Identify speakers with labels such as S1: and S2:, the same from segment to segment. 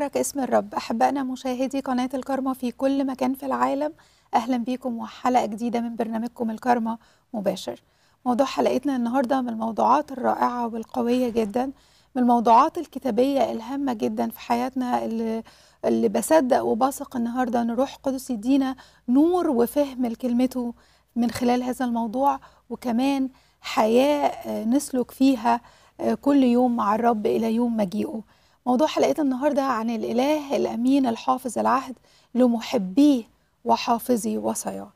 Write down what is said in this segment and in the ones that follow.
S1: مبارك اسم الرب أحبائنا مشاهدي قناة الكارما في كل مكان في العالم أهلا بيكم وحلقة جديدة من برنامجكم الكارما مباشر موضوع حلقتنا النهاردة من الموضوعات الرائعة والقوية جدا من الموضوعات الكتابية الهامة جدا في حياتنا اللي, اللي بصدق وبثق النهاردة أن روح قدس يدينا نور وفهم لكلمته من خلال هذا الموضوع وكمان حياة آه، نسلك فيها آه، كل يوم مع الرب إلى يوم مجيئه موضوع حلقتنا النهارده عن الاله الامين الحافظ العهد لمحبيه وحافظي وصاياه.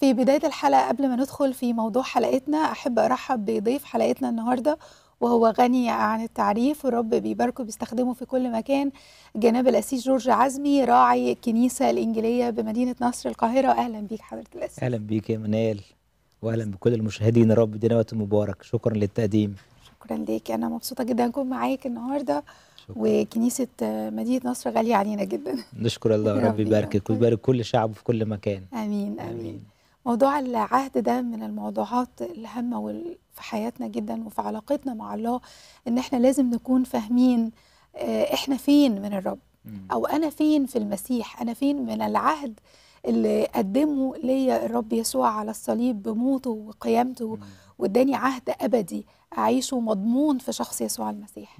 S1: في بدايه الحلقه قبل ما ندخل في موضوع حلقتنا احب ارحب بضيف حلقتنا النهارده وهو غني عن التعريف ورب بيباركه بيستخدمه في كل مكان جناب الاسيس جورج عزمي راعي الكنيسه الانجيليه بمدينه نصر القاهره اهلا بيك حضره الاسيس
S2: اهلا بيك يا منال واهلا بكل المشاهدين رب دينا وقت مبارك شكرا للتقديم شكرا
S1: ليك انا مبسوطه جدا اكون معاك النهارده وكنيسة مدينة نصر غالية علينا جدا
S2: نشكر الله رب يباركك ويبارك كل شعبه في كل مكان
S1: آمين آمين, آمين. موضوع العهد ده من الموضوعات الهامة في حياتنا جدا وفي علاقتنا مع الله ان احنا لازم نكون فاهمين آه، احنا فين من الرب او انا فين في المسيح انا فين من العهد اللي قدمه ليا الرب يسوع على الصليب بموته وقيامته واداني عهد ابدي اعيشه مضمون في شخص يسوع المسيح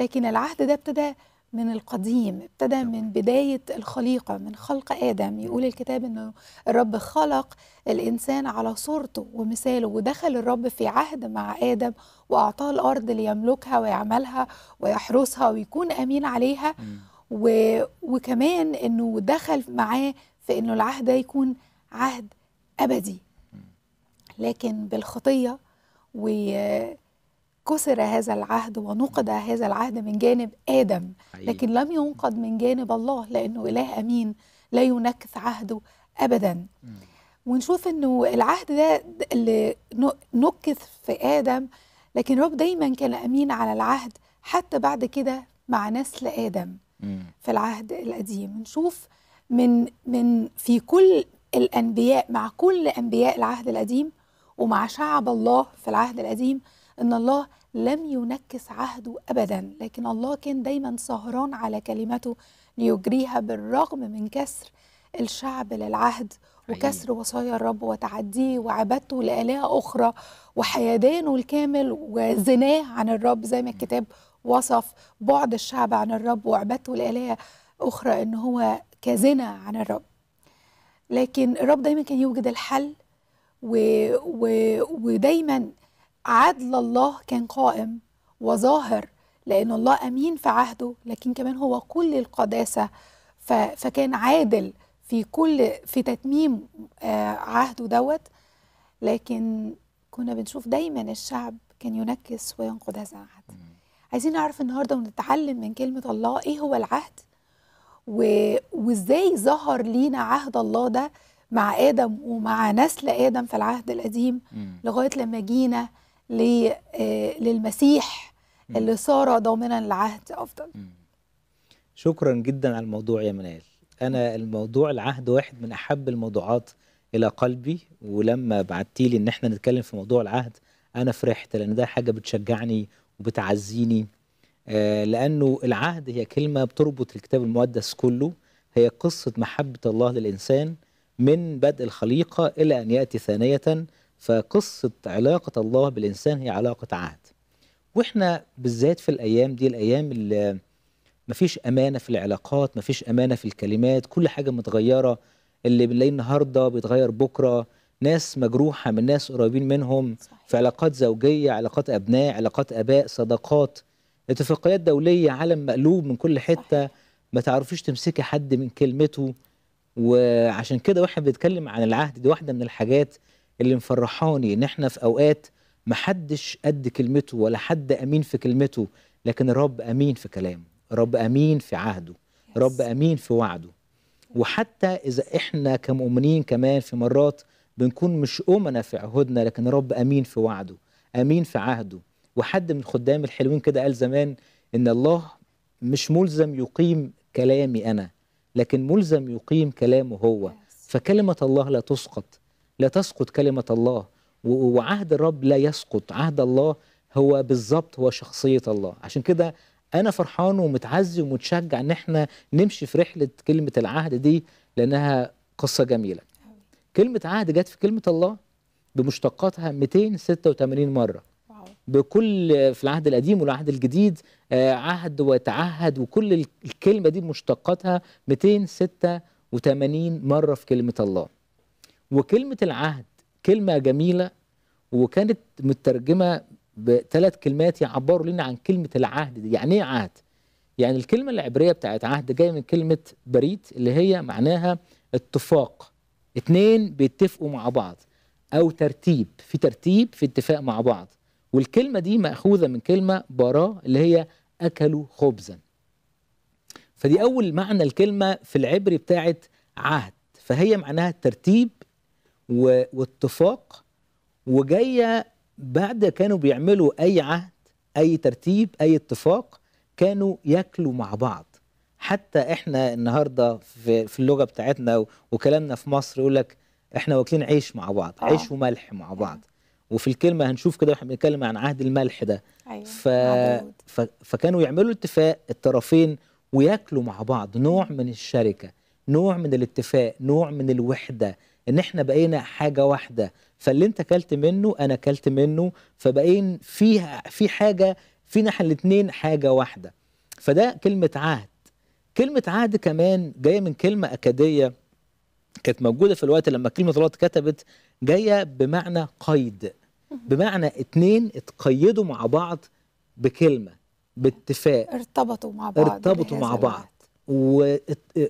S1: لكن العهد ده ابتدى من القديم ابتدى من بداية الخليقة من خلق آدم يقول الكتاب أنه الرب خلق الإنسان على صورته ومثاله ودخل الرب في عهد مع آدم وأعطاه الأرض ليملكها ويعملها ويحرسها ويكون أمين عليها و... وكمان أنه دخل معاه في أنه العهد ده يكون عهد أبدي لكن بالخطية و كسر هذا العهد ونقض هذا العهد من جانب آدم لكن لم ينقض من جانب الله لأنه إله أمين لا ينكث عهده أبدا ونشوف أنه العهد ده اللي نكث في آدم لكن رب دايما كان أمين على العهد حتى بعد كده مع نسل آدم في العهد القديم نشوف من من في كل الأنبياء مع كل أنبياء العهد القديم ومع شعب الله في العهد القديم ان الله لم ينكس عهده ابدا لكن الله كان دايما سهران على كلمته ليجريها بالرغم من كسر الشعب للعهد وكسر وصايا الرب وتعديه وعبادته لآلهة أخرى وحيدانه الكامل وزناه عن الرب زي ما الكتاب وصف بعد الشعب عن الرب وعبادته لآلهة أخرى إن هو كزنا عن الرب لكن الرب دايما كان يوجد الحل و... و... ودايما عدل الله كان قائم وظاهر لأن الله أمين في عهده لكن كمان هو كل القداسة فكان عادل في كل في تتميم آه، عهده دوت لكن كنا بنشوف دايما الشعب كان ينكس وينقض هذا العهد عايزين نعرف النهارده ونتعلم من كلمه الله ايه هو العهد و... وازاي ظهر لينا عهد الله ده مع ادم ومع نسل ادم في العهد القديم لغايه لما جينا آه، للمسيح اللي صار ضامنا العهد افضل
S2: شكرا جدا على الموضوع يا منال انا الموضوع العهد واحد من احب الموضوعات الى قلبي ولما بعتي لي ان احنا نتكلم في موضوع العهد انا فرحت لان ده حاجه بتشجعني وبتعزيني آه، لانه العهد هي كلمه بتربط الكتاب المقدس كله هي قصه محبه الله للانسان من بدء الخليقه الى ان ياتي ثانيه فقصة علاقة الله بالإنسان هي علاقة عهد وإحنا بالذات في الأيام دي الأيام اللي مفيش أمانة في العلاقات مفيش أمانة في الكلمات كل حاجة متغيرة اللي بنلاقيه النهاردة بيتغير بكرة ناس مجروحة من ناس قريبين منهم صحيح. في علاقات زوجية علاقات أبناء علاقات أباء صداقات اتفاقيات دولية عالم مقلوب من كل حتة صحيح. ما تعرفيش تمسكي حد من كلمته وعشان كده واحنا بنتكلم عن العهد دي واحدة من الحاجات اللي مفرحاني ان احنا في اوقات محدش قد كلمته ولا حد امين في كلمته لكن الرب امين في كلامه رب امين في عهده الرب رب امين في وعده وحتى اذا احنا كمؤمنين كمان في مرات بنكون مش امنا في عهودنا لكن رب امين في وعده امين في عهده وحد من خدام الحلوين كده قال زمان ان الله مش ملزم يقيم كلامي انا لكن ملزم يقيم كلامه هو فكلمه الله لا تسقط لا تسقط كلمة الله وعهد الرب لا يسقط عهد الله هو بالظبط هو شخصية الله عشان كده أنا فرحان ومتعزي ومتشجع إن إحنا نمشي في رحلة كلمة العهد دي لأنها قصة جميلة كلمة عهد جت في كلمة الله بمشتقاتها 286 مرة بكل في العهد القديم والعهد الجديد آه، عهد وتعهد وكل الكلمة دي بمشتقاتها 286 مرة في كلمة الله وكلمة العهد كلمة جميلة وكانت مترجمة بثلاث كلمات يعبروا لنا عن كلمة العهد دي يعني ايه عهد؟ يعني الكلمة العبرية بتاعت عهد جاية من كلمة بريت اللي هي معناها اتفاق اتنين بيتفقوا مع بعض أو ترتيب في ترتيب في اتفاق مع بعض والكلمة دي مأخوذة من كلمة برا اللي هي أكلوا خبزا فدي أول معنى الكلمة في العبري بتاعت عهد فهي معناها ترتيب واتفاق وجايه بعد كانوا بيعملوا اي عهد اي ترتيب اي اتفاق كانوا ياكلوا مع بعض حتى احنا النهارده في, في اللغه بتاعتنا وكلامنا في مصر يقول لك احنا واكلين عيش مع بعض آه. عيش وملح مع بعض وفي الكلمه هنشوف كده احنا بنتكلم عن عهد الملح ده أيوة. ف... ف... فكانوا يعملوا اتفاق الطرفين وياكلوا مع بعض نوع من الشركه نوع من الاتفاق نوع من الوحده ان احنا بقينا حاجه واحده فاللي انت اكلت منه انا اكلت منه فبقين فيها في حاجه فينا احنا الاثنين حاجه واحده فده كلمه عهد كلمه عهد كمان جايه من كلمه اكاديه كانت موجوده في الوقت لما كلمه الله اتكتبت جايه بمعنى قيد بمعنى اتنين اتقيدوا مع بعض بكلمه باتفاق
S1: ارتبطوا مع بعض ارتبطوا مع بعض
S2: و...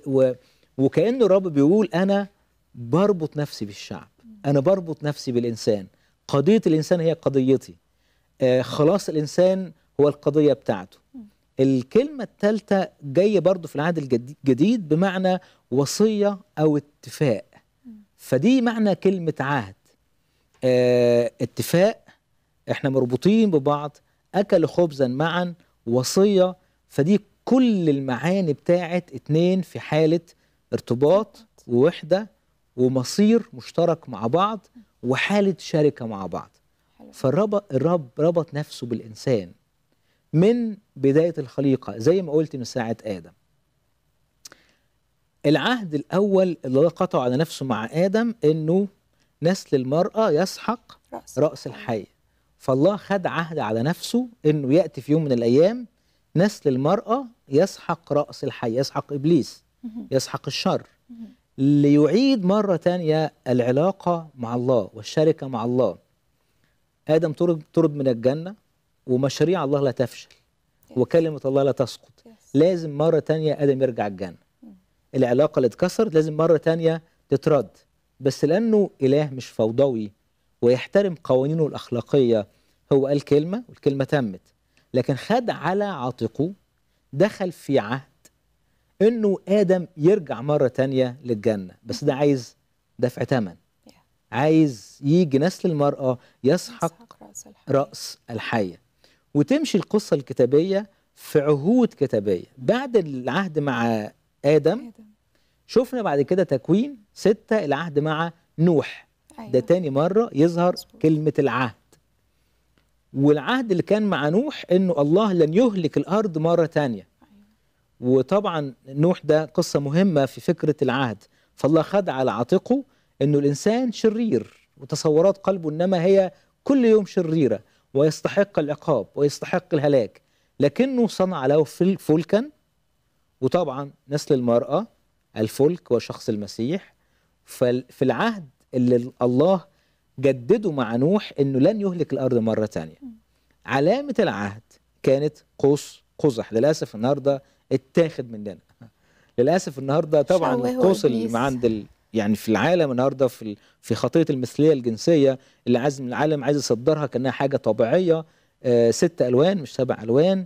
S2: و... وكانه الرب بيقول انا بربط نفسي بالشعب أنا بربط نفسي بالإنسان قضية الإنسان هي قضيتي آه، خلاص الإنسان هو القضية بتاعته الكلمة الثالثة جاية برضو في العهد الجديد بمعنى وصية أو اتفاق فدي معنى كلمة عهد اه اتفاق احنا مربوطين ببعض أكل خبزا معا وصية فدي كل المعاني بتاعت اتنين في حالة ارتباط ووحدة ومصير مشترك مع بعض وحاله شركه مع بعض فالرب ربط نفسه بالانسان من بدايه الخليقه زي ما قلت من ساعه ادم العهد الاول اللي الله قطعه على نفسه مع ادم انه نسل المراه يسحق راس, رأس الحي فالله خد عهد على نفسه انه ياتي في يوم من الايام نسل المراه يسحق راس الحي يسحق ابليس يسحق الشر ليعيد مرة تانية العلاقة مع الله والشركة مع الله آدم طرد, طرد من الجنة ومشاريع الله لا تفشل وكلمة الله لا تسقط لازم مرة تانية آدم يرجع الجنة العلاقة اللي اتكسرت لازم مرة تانية تترد بس لأنه إله مش فوضوي ويحترم قوانينه الأخلاقية هو قال كلمة والكلمة تمت لكن خد على عاتقه دخل في عهد انه ادم يرجع مره تانية للجنه بس ده عايز دفع ثمن عايز يجي نسل المراه يسحق راس الحيه وتمشي القصه الكتابيه في عهود كتابيه بعد العهد مع ادم شفنا بعد كده تكوين ستة العهد مع نوح أيوة. ده تاني مرة يظهر كلمة العهد والعهد اللي كان مع نوح انه الله لن يهلك الارض مرة تانية وطبعا نوح ده قصة مهمة في فكرة العهد فالله خد على عاتقه أنه الإنسان شرير وتصورات قلبه إنما هي كل يوم شريرة ويستحق العقاب ويستحق الهلاك لكنه صنع له فلكا وطبعا نسل المرأة الفلك وشخص المسيح ففي العهد اللي الله جدده مع نوح انه لن يهلك الارض مره تانية علامه العهد كانت قوس قزح للاسف النهارده اتاخد مننا للاسف النهارده طبعا القوس اللي عند ال... يعني في العالم النهارده في ال... في خطيه المثليه الجنسيه اللي عايز العالم عايز يصدرها كانها حاجه طبيعيه آه ست الوان مش سبع الوان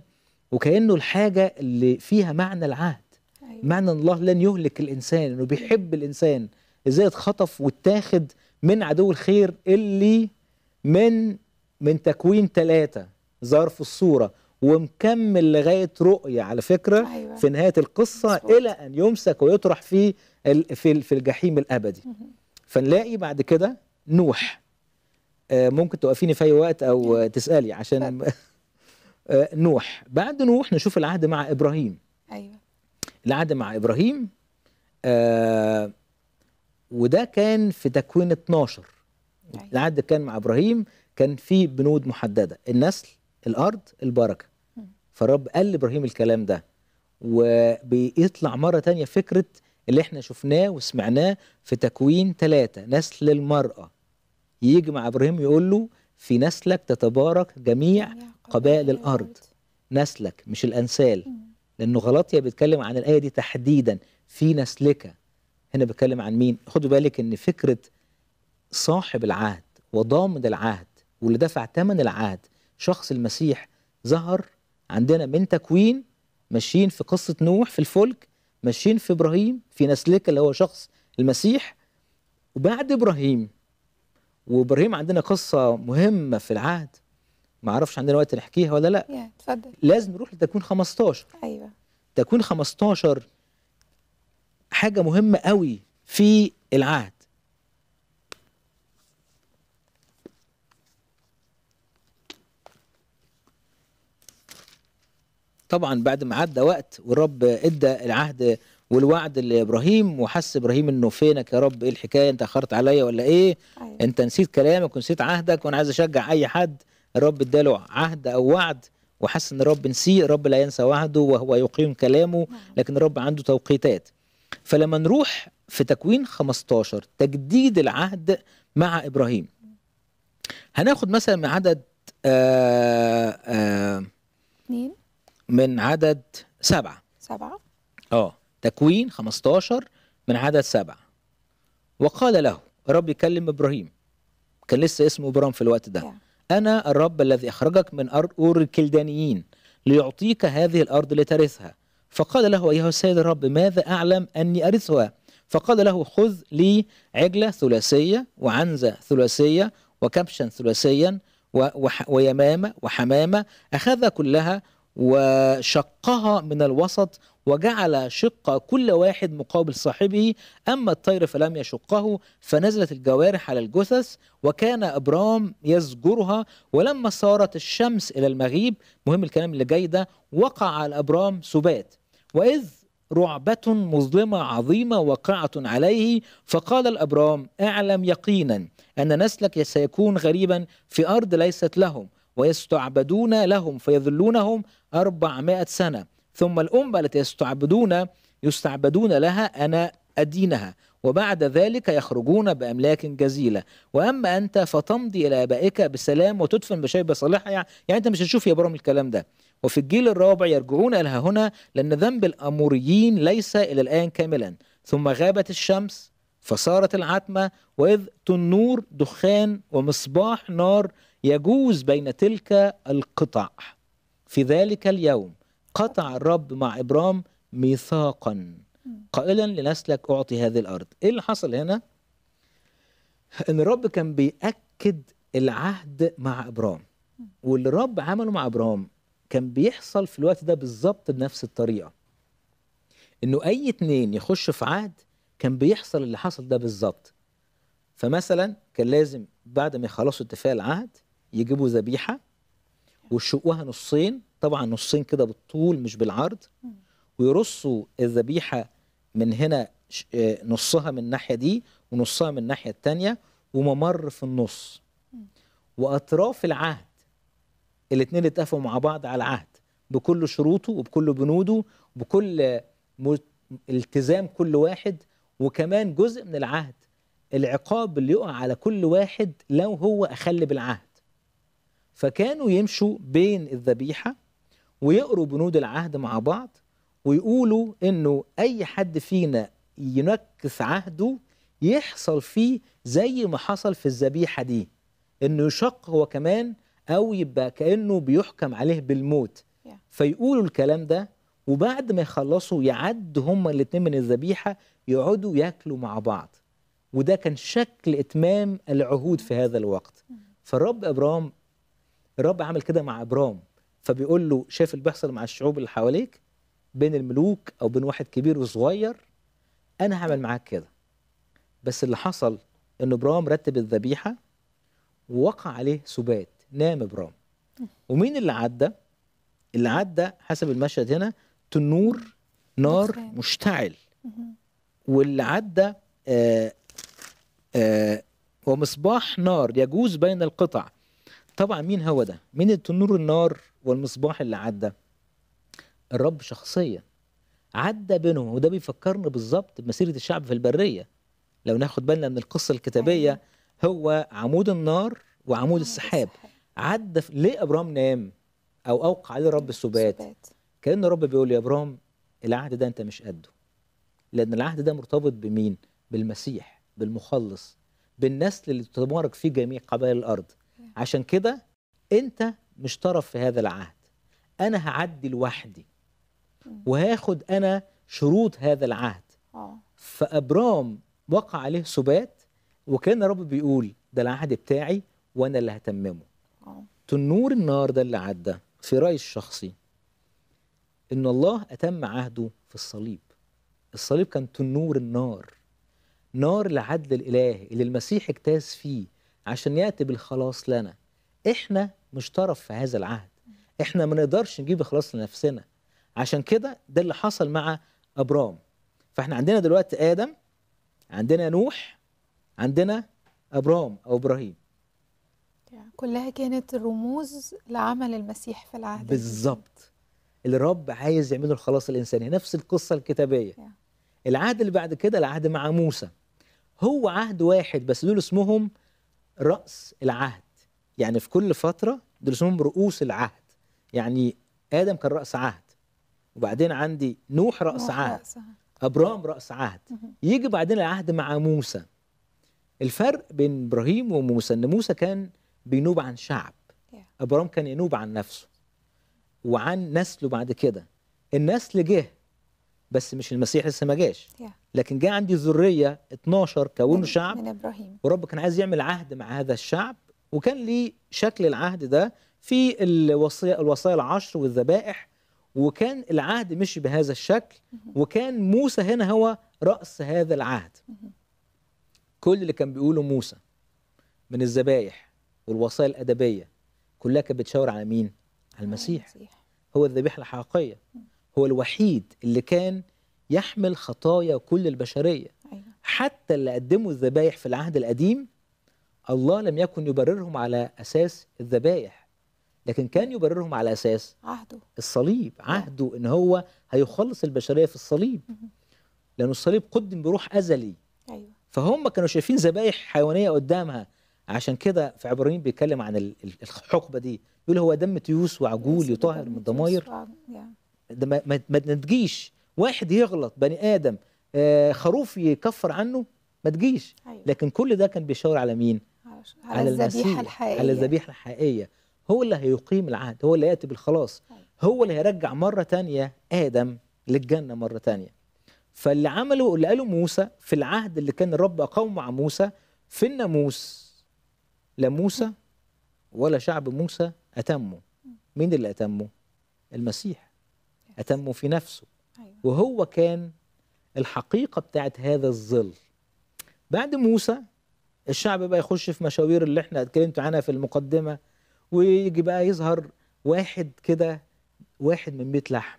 S2: وكانه الحاجه اللي فيها معنى العهد أيوة. معنى الله لن يهلك الانسان انه بيحب الانسان ازاي اتخطف واتاخد من عدو الخير اللي من من تكوين ثلاثه ظرف الصوره ومكمل لغايه رؤيه على فكره أيوة. في نهايه القصه مزبوط. الى ان يمسك ويطرح في في في الجحيم الابدي فنلاقي بعد كده نوح آه، ممكن توقفيني في اي وقت او تسالي عشان آه، نوح بعد نوح نشوف العهد مع ابراهيم ايوه العهد مع ابراهيم آه، وده كان في تكوين 12 أيوة. العهد كان مع ابراهيم كان في بنود محدده النسل الارض البركه فالرب قال لابراهيم الكلام ده وبيطلع مره تانية فكره اللي احنا شفناه وسمعناه في تكوين ثلاثة نسل المرأة يجي مع ابراهيم يقول له في نسلك تتبارك جميع قبائل الارض نسلك مش الانسال لانه غلط يا بيتكلم عن الايه دي تحديدا في نسلك هنا بيتكلم عن مين خدوا بالك ان فكره صاحب العهد وضامن العهد واللي دفع ثمن العهد شخص المسيح ظهر عندنا من تكوين ماشيين في قصة نوح في الفلك ماشيين في إبراهيم في نسلك اللي هو شخص المسيح وبعد إبراهيم وإبراهيم عندنا قصة مهمة في العهد ما اعرفش عندنا وقت نحكيها ولا لا يا تفضل لازم نروح لتكوين 15 ايوه تكوين 15 حاجه مهمه قوي في العهد طبعا بعد ما عدى وقت والرب ادى العهد والوعد لابراهيم وحس ابراهيم انه فينك يا رب ايه الحكايه انت اخرت عليا ولا ايه أيوة. انت نسيت كلامك ونسيت عهدك وانا عايز اشجع اي حد الرب اداله عهد او وعد وحس ان الرب نسيه الرب لا ينسى وعده وهو يقيم كلامه نعم. لكن الرب عنده توقيتات فلما نروح في تكوين 15 تجديد العهد مع ابراهيم هناخد مثلا من عدد اثنين آه، آه، من عدد سبعة سبعة اه تكوين 15 من عدد سبعة وقال له الرب يكلم ابراهيم كان لسه اسمه ابراهيم في الوقت ده yeah. انا الرب الذي اخرجك من ارض اور الكلدانيين ليعطيك هذه الارض لترثها فقال له ايها السيد الرب ماذا اعلم اني ارثها فقال له خذ لي عجله ثلاثيه وعنزه ثلاثيه وكبشا ثلاثيا ويمامه وحمامه اخذ كلها وشقها من الوسط وجعل شق كل واحد مقابل صاحبه أما الطير فلم يشقه فنزلت الجوارح على الجثث وكان أبرام يزجرها ولما صارت الشمس إلى المغيب مهم الكلام اللي جاي ده وقع على أبرام سبات وإذ رعبة مظلمة عظيمة وقعة عليه فقال الأبرام أعلم يقينا أن نسلك سيكون غريبا في أرض ليست لهم ويستعبدون لهم فيذلونهم أربعمائة سنة ثم الأمة التي يستعبدون يستعبدون لها أنا أدينها وبعد ذلك يخرجون بأملاك جزيلة وأما أنت فتمضي إلى آبائك بسلام وتدفن بشيبة صالحة يعني أنت مش هتشوف يا برام الكلام ده وفي الجيل الرابع يرجعون إلى هنا لأن ذنب الأموريين ليس إلى الآن كاملا ثم غابت الشمس فصارت العتمة وإذ تنور دخان ومصباح نار يجوز بين تلك القطع في ذلك اليوم قطع الرب مع إبرام ميثاقا قائلا لنسلك أعطي هذه الأرض إيه اللي حصل هنا؟ ان الرب كان بيأكد العهد مع ابرام واللي الرب عمله مع ابرام كان بيحصل في الوقت ده بالظبط بنفس الطريقه انه اي اتنين يخشوا في عهد كان بيحصل اللي حصل ده بالظبط فمثلا كان لازم بعد ما يخلصوا اتفاق العهد يجيبوا ذبيحه ويشقوها نصين طبعا نصين كده بالطول مش بالعرض ويرصوا الذبيحه من هنا آه، نصها من الناحيه دي ونصها من الناحيه الثانيه وممر في النص واطراف العهد الاثنين اتفقوا مع بعض على العهد بكل شروطه وبكل بنوده وبكل التزام كل واحد وكمان جزء من العهد العقاب اللي يقع على كل واحد لو هو اخل بالعهد فكانوا يمشوا بين الذبيحة ويقروا بنود العهد مع بعض ويقولوا انه اي حد فينا ينكس عهده يحصل فيه زي ما حصل في الذبيحة دي انه يشق هو كمان او يبقى كانه بيحكم عليه بالموت فيقولوا الكلام ده وبعد ما يخلصوا يعدوا هما الاتنين من الذبيحه يقعدوا ياكلوا مع بعض وده كان شكل اتمام العهود في هذا الوقت mm. فالرب ابرام الرب عمل كده مع ابرام فبيقول له شايف اللي بيحصل مع الشعوب اللي حواليك بين الملوك او بين واحد كبير وصغير انا هعمل معاك كده بس اللي حصل ان ابرام رتب الذبيحه ووقع عليه سبات نام ابرام ومين اللي عدى اللي عدى حسب المشهد هنا تنور نار مشتعل واللي عدى آآ آه، آآ آه، ومصباح نار يجوز بين القطع طبعا مين هو ده مين التنور النار والمصباح اللي عدى الرب شخصيا عدى بينهم وده بيفكرنا بالظبط بمسيره الشعب في البريه لو ناخد بالنا من القصه الكتابيه أيوة. هو عمود النار وعمود السحاب عدى ليه ابرام نام او اوقع عليه رب السبات كان الرب بيقول يا ابرام العهد ده انت مش قده لان العهد ده مرتبط بمين بالمسيح بالمخلص بالنسل اللي تتبارك فيه جميع قبائل الارض عشان كده انت مش طرف في هذا العهد انا هعدي لوحدي وهاخد انا شروط هذا العهد آه. فابرام وقع عليه ثبات وكان رب بيقول ده العهد بتاعي وانا اللي هتممه آه. تنور النار ده اللي عدى في رايي الشخصي ان الله اتم عهده في الصليب الصليب كان تنور النار نار العدل الالهي اللي المسيح اجتاز فيه عشان يأتي بالخلاص لنا إحنا مش طرف في هذا العهد إحنا ما نقدرش نجيب خلاص لنفسنا عشان كده ده اللي حصل مع أبرام فإحنا عندنا دلوقتي آدم عندنا نوح عندنا أبرام أو إبراهيم
S1: كلها كانت رموز لعمل المسيح في العهد
S2: بالظبط الرب عايز يعمله الخلاص الانساني نفس القصه الكتابيه العهد اللي بعد كده العهد مع موسى هو عهد واحد بس دول اسمهم رأس العهد يعني في كل فترة دول اسمهم رؤوس العهد يعني آدم كان رأس عهد وبعدين عندي نوح رأس نوح عهد رأس أبرام رأس عهد يجي بعدين العهد مع موسى الفرق بين إبراهيم وموسى إن موسى كان بينوب عن شعب أبرام كان ينوب عن نفسه وعن نسله بعد كده النسل جه بس مش المسيح لسه ما جاش لكن جاء عندي ذريه 12 كونوا شعب من ابراهيم ورب كان عايز يعمل عهد مع هذا الشعب وكان ليه شكل العهد ده في الوصية الوصايا العشر والذبائح وكان العهد مشي بهذا الشكل وكان موسى هنا هو رأس هذا العهد كل اللي كان بيقوله موسى من الذبايح والوصايا الأدبية كلها كانت بتشاور على مين؟ على المسيح هو الذبيحة الحقيقية هو الوحيد اللي كان يحمل خطايا كل البشرية أيوة. حتى اللي قدموا الذبايح في العهد القديم الله لم يكن يبررهم على أساس الذبايح لكن كان يبررهم على أساس عهده الصليب أيوة. عهده إن هو هيخلص البشرية في الصليب لأن الصليب قدم بروح أزلي أيوة. فهم كانوا شايفين ذبايح حيوانية قدامها عشان كده في عبرانيين بيتكلم عن الحقبة دي يقول هو دم تيوس وعجول يطهر من الضماير ده ما, ما, تجيش واحد يغلط بني ادم آه خروف يكفر عنه ما تجيش أيوة. لكن كل ده كان بيشاور على مين
S3: على, على الذبيحه الحقيقيه على الذبيحه
S2: الحقيقيه هو اللي هيقيم العهد هو اللي ياتي بالخلاص أيوة. هو اللي هيرجع مره تانية ادم للجنه مره تانية فاللي عمله اللي قاله موسى في العهد اللي كان الرب اقامه مع موسى في الناموس لا موسى ولا شعب موسى اتمه مين اللي اتمه المسيح أتمه في نفسه أيوة. وهو كان الحقيقة بتاعت هذا الظل بعد موسى الشعب بقى يخش في مشاوير اللي احنا اتكلمت عنها في المقدمة ويجي بقى يظهر واحد كده واحد من بيت لحم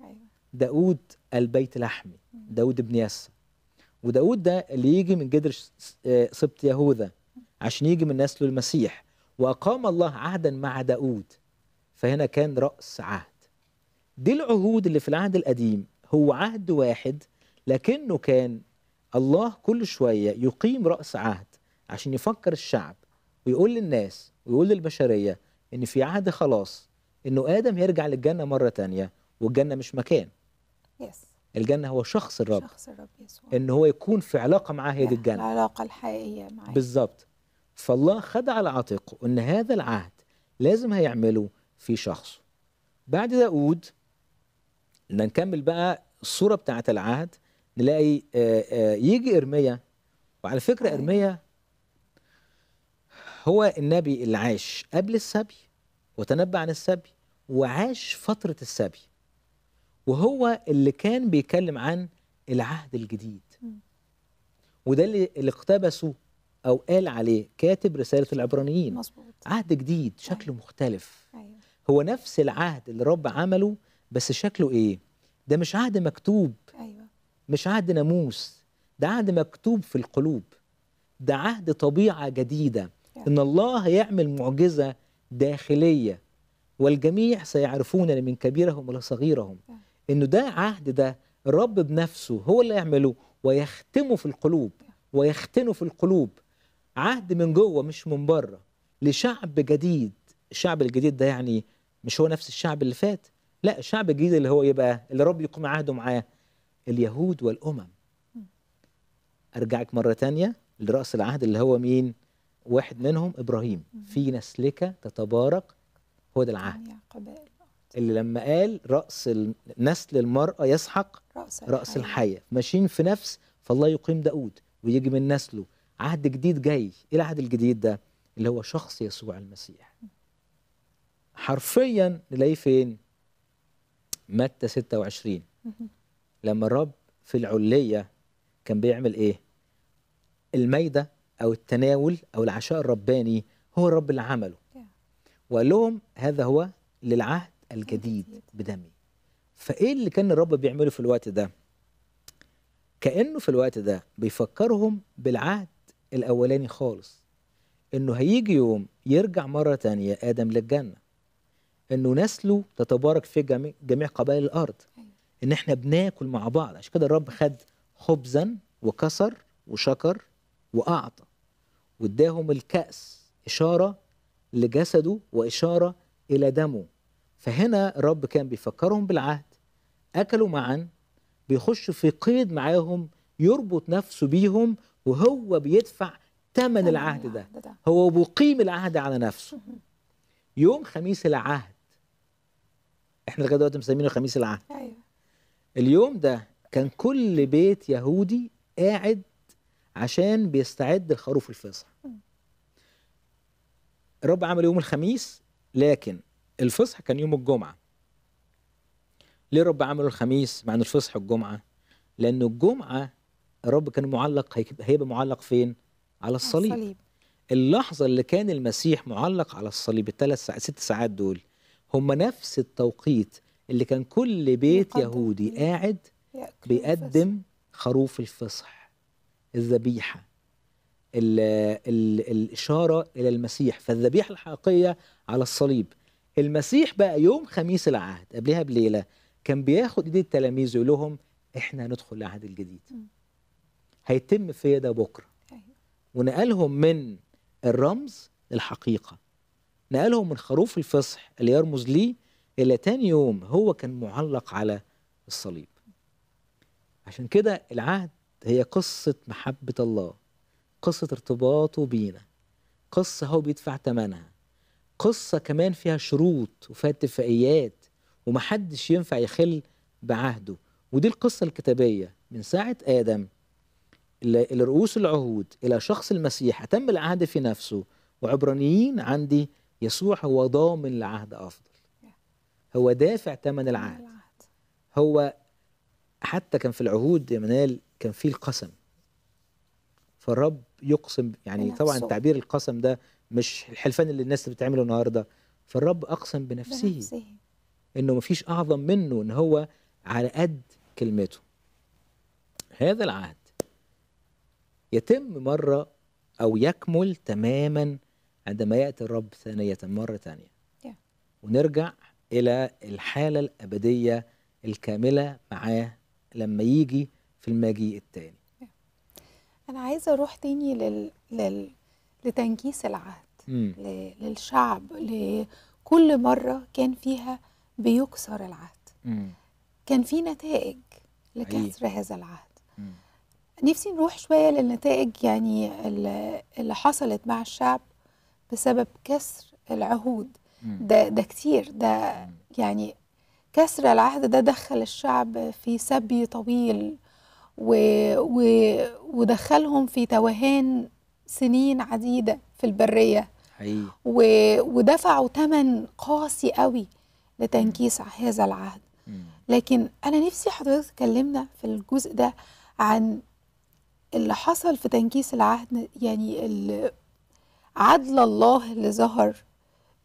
S2: أيوة. داود البيت لحمي داود ابن يسى وداود ده اللي يجي من جدر سبط يهوذا عشان يجي من نسله المسيح وأقام الله عهدا مع داود فهنا كان رأس عهد دي العهود اللي في العهد القديم هو عهد واحد لكنه كان الله كل شوية يقيم رأس عهد عشان يفكر الشعب ويقول للناس ويقول للبشرية إن في عهد خلاص إنه آدم يرجع للجنة مرة تانية والجنة مش مكان yes. الجنة هو شخص الرب شخص
S1: الرب يسوع
S2: إن هو يكون في علاقة معاه هي دي الجنة العلاقة
S1: الحقيقية معاه
S2: بالظبط فالله خد على عاتقه إن هذا العهد لازم هيعمله في شخصه بعد داود نكمل بقى الصوره بتاعه العهد نلاقي آه، آه، يجي ارميا وعلى فكره أيوة. ارميا هو النبي اللي عاش قبل السبي وتنبأ عن السبي وعاش فتره السبي وهو اللي كان بيتكلم عن العهد الجديد وده اللي اقتبسه او قال عليه كاتب رساله العبرانيين مظبوط عهد جديد شكله أيوة. مختلف أيوه. هو نفس العهد اللي رب عمله بس شكله ايه ده مش عهد مكتوب ايوه مش عهد ناموس ده عهد مكتوب في القلوب ده عهد طبيعه جديده يعني. ان الله هيعمل معجزه داخليه والجميع سيعرفون من كبيرهم الى صغيرهم يعني. انه ده عهد ده الرب بنفسه هو اللي يعمله ويختمه في القلوب يعني. ويختنه في القلوب عهد من جوه مش من بره لشعب جديد الشعب الجديد ده يعني مش هو نفس الشعب اللي فات لا الشعب الجديد اللي هو ايه بقى اللي رب يقيم عهده معاه اليهود والامم ارجعك مره تانية لراس العهد اللي هو مين واحد منهم ابراهيم في نسلك تتبارك هو ده العهد آه، اللي لما قال راس نسل المراه يسحق راس الحية. راس الحيه ماشيين في نفس فالله يقيم داود ويجي من نسله عهد جديد جاي ايه العهد الجديد ده اللي هو شخص يسوع المسيح حرفيا نلاقيه فين متى 26 لما الرب في العلية كان بيعمل إيه؟ الميدة أو التناول أو العشاء الرباني هو الرب اللي عمله وقال لهم هذا هو للعهد الجديد بدمي فإيه اللي كان الرب بيعمله في الوقت ده؟ كأنه في الوقت ده بيفكرهم بالعهد الأولاني خالص إنه هيجي يوم يرجع مرة تانية آدم للجنة انه نسله تتبارك في جميع, جميع قبائل الارض أيوة. ان احنا بناكل مع بعض عشان كده الرب خد خبزا وكسر وشكر واعطى واداهم الكاس اشاره لجسده واشاره الى دمه فهنا الرب كان بيفكرهم بالعهد اكلوا معا بيخشوا في قيد معاهم يربط نفسه بيهم وهو بيدفع ثمن العهد ده هو بيقيم العهد على نفسه يوم خميس العهد احنا لغايه دلوقتي مسمينه خميس العهد ايوه اليوم ده كان كل بيت يهودي قاعد عشان بيستعد لخروف الفصح الرب عمل يوم الخميس لكن الفصح كان يوم الجمعه ليه الرب عمله الخميس مع ان الفصح الجمعه لان الجمعه الرب كان معلق هيبقى معلق فين على الصليب, الصليب. اللحظه اللي كان المسيح معلق على الصليب الثلاث ساعات ست ساعات دول هم نفس التوقيت اللي كان كل بيت يهودي قاعد بيقدم خروف الفصح الذبيحه الإشارة إلى المسيح فالذبيحة الحقيقية على الصليب المسيح بقى يوم خميس العهد قبلها بليلة كان بياخد إيد التلاميذ يقول لهم إحنا هندخل العهد الجديد هيتم فيا ده بكرة أيوة. ونقلهم من الرمز للحقيقة نقله من خروف الفصح اللي يرمز ليه إلى تاني يوم هو كان معلق على الصليب عشان كده العهد هي قصة محبة الله قصة ارتباطه بينا قصة هو بيدفع ثمنها قصة كمان فيها شروط وفيها اتفاقيات ومحدش ينفع يخل بعهده ودي القصة الكتابية من ساعة آدم إلى رؤوس العهود إلى شخص المسيح أتم العهد في نفسه وعبرانيين عندي يسوع هو ضامن لعهد افضل هو دافع ثمن العهد هو حتى كان في العهود يا منال كان في القسم فالرب يقسم يعني طبعا تعبير القسم ده مش الحلفان اللي الناس بتعمله النهارده فالرب اقسم بنفسه, بنفسه. انه مفيش اعظم منه ان هو على قد كلمته هذا العهد يتم مره او يكمل تماما عندما يأتي الرب ثانية مرة ثانية ونرجع إلى الحالة الأبدية الكاملة معاه لما يجي في المجيء الثاني
S1: أنا عايزة أروح تاني لل... لل... لتنكيس العهد ل... للشعب لكل مرة كان فيها بيكسر العهد مم. كان في نتائج لكسر هذا العهد مم. نفسي نروح شوية للنتائج يعني اللي حصلت مع الشعب بسبب كسر العهود ده ده كتير ده يعني كسر العهد ده دخل الشعب في سبي طويل و و ودخلهم في توهان سنين عديدة في البرية و ودفعوا ثمن قاسي قوي لتنكيس هذا العهد لكن أنا نفسي حضرتك تكلمنا في الجزء ده عن اللي حصل في تنكيس العهد يعني عدل الله اللي ظهر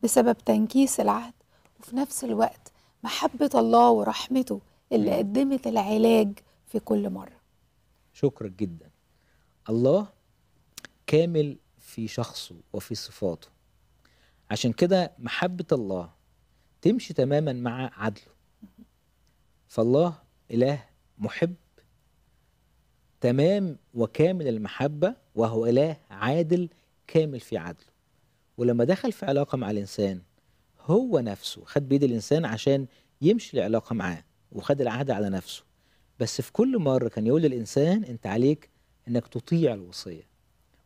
S1: بسبب تنكيس العهد وفي نفس الوقت محبة الله ورحمته اللي قدمت العلاج في كل مرة
S2: شكرا جدا الله كامل في شخصه وفي صفاته عشان كده محبة الله تمشي تماما مع عدله فالله إله محب تمام وكامل المحبة وهو إله عادل كامل في عدله ولما دخل في علاقة مع الإنسان هو نفسه خد بيد الإنسان عشان يمشي العلاقة معاه وخد العهد على نفسه بس في كل مرة كان يقول للإنسان أنت عليك أنك تطيع الوصية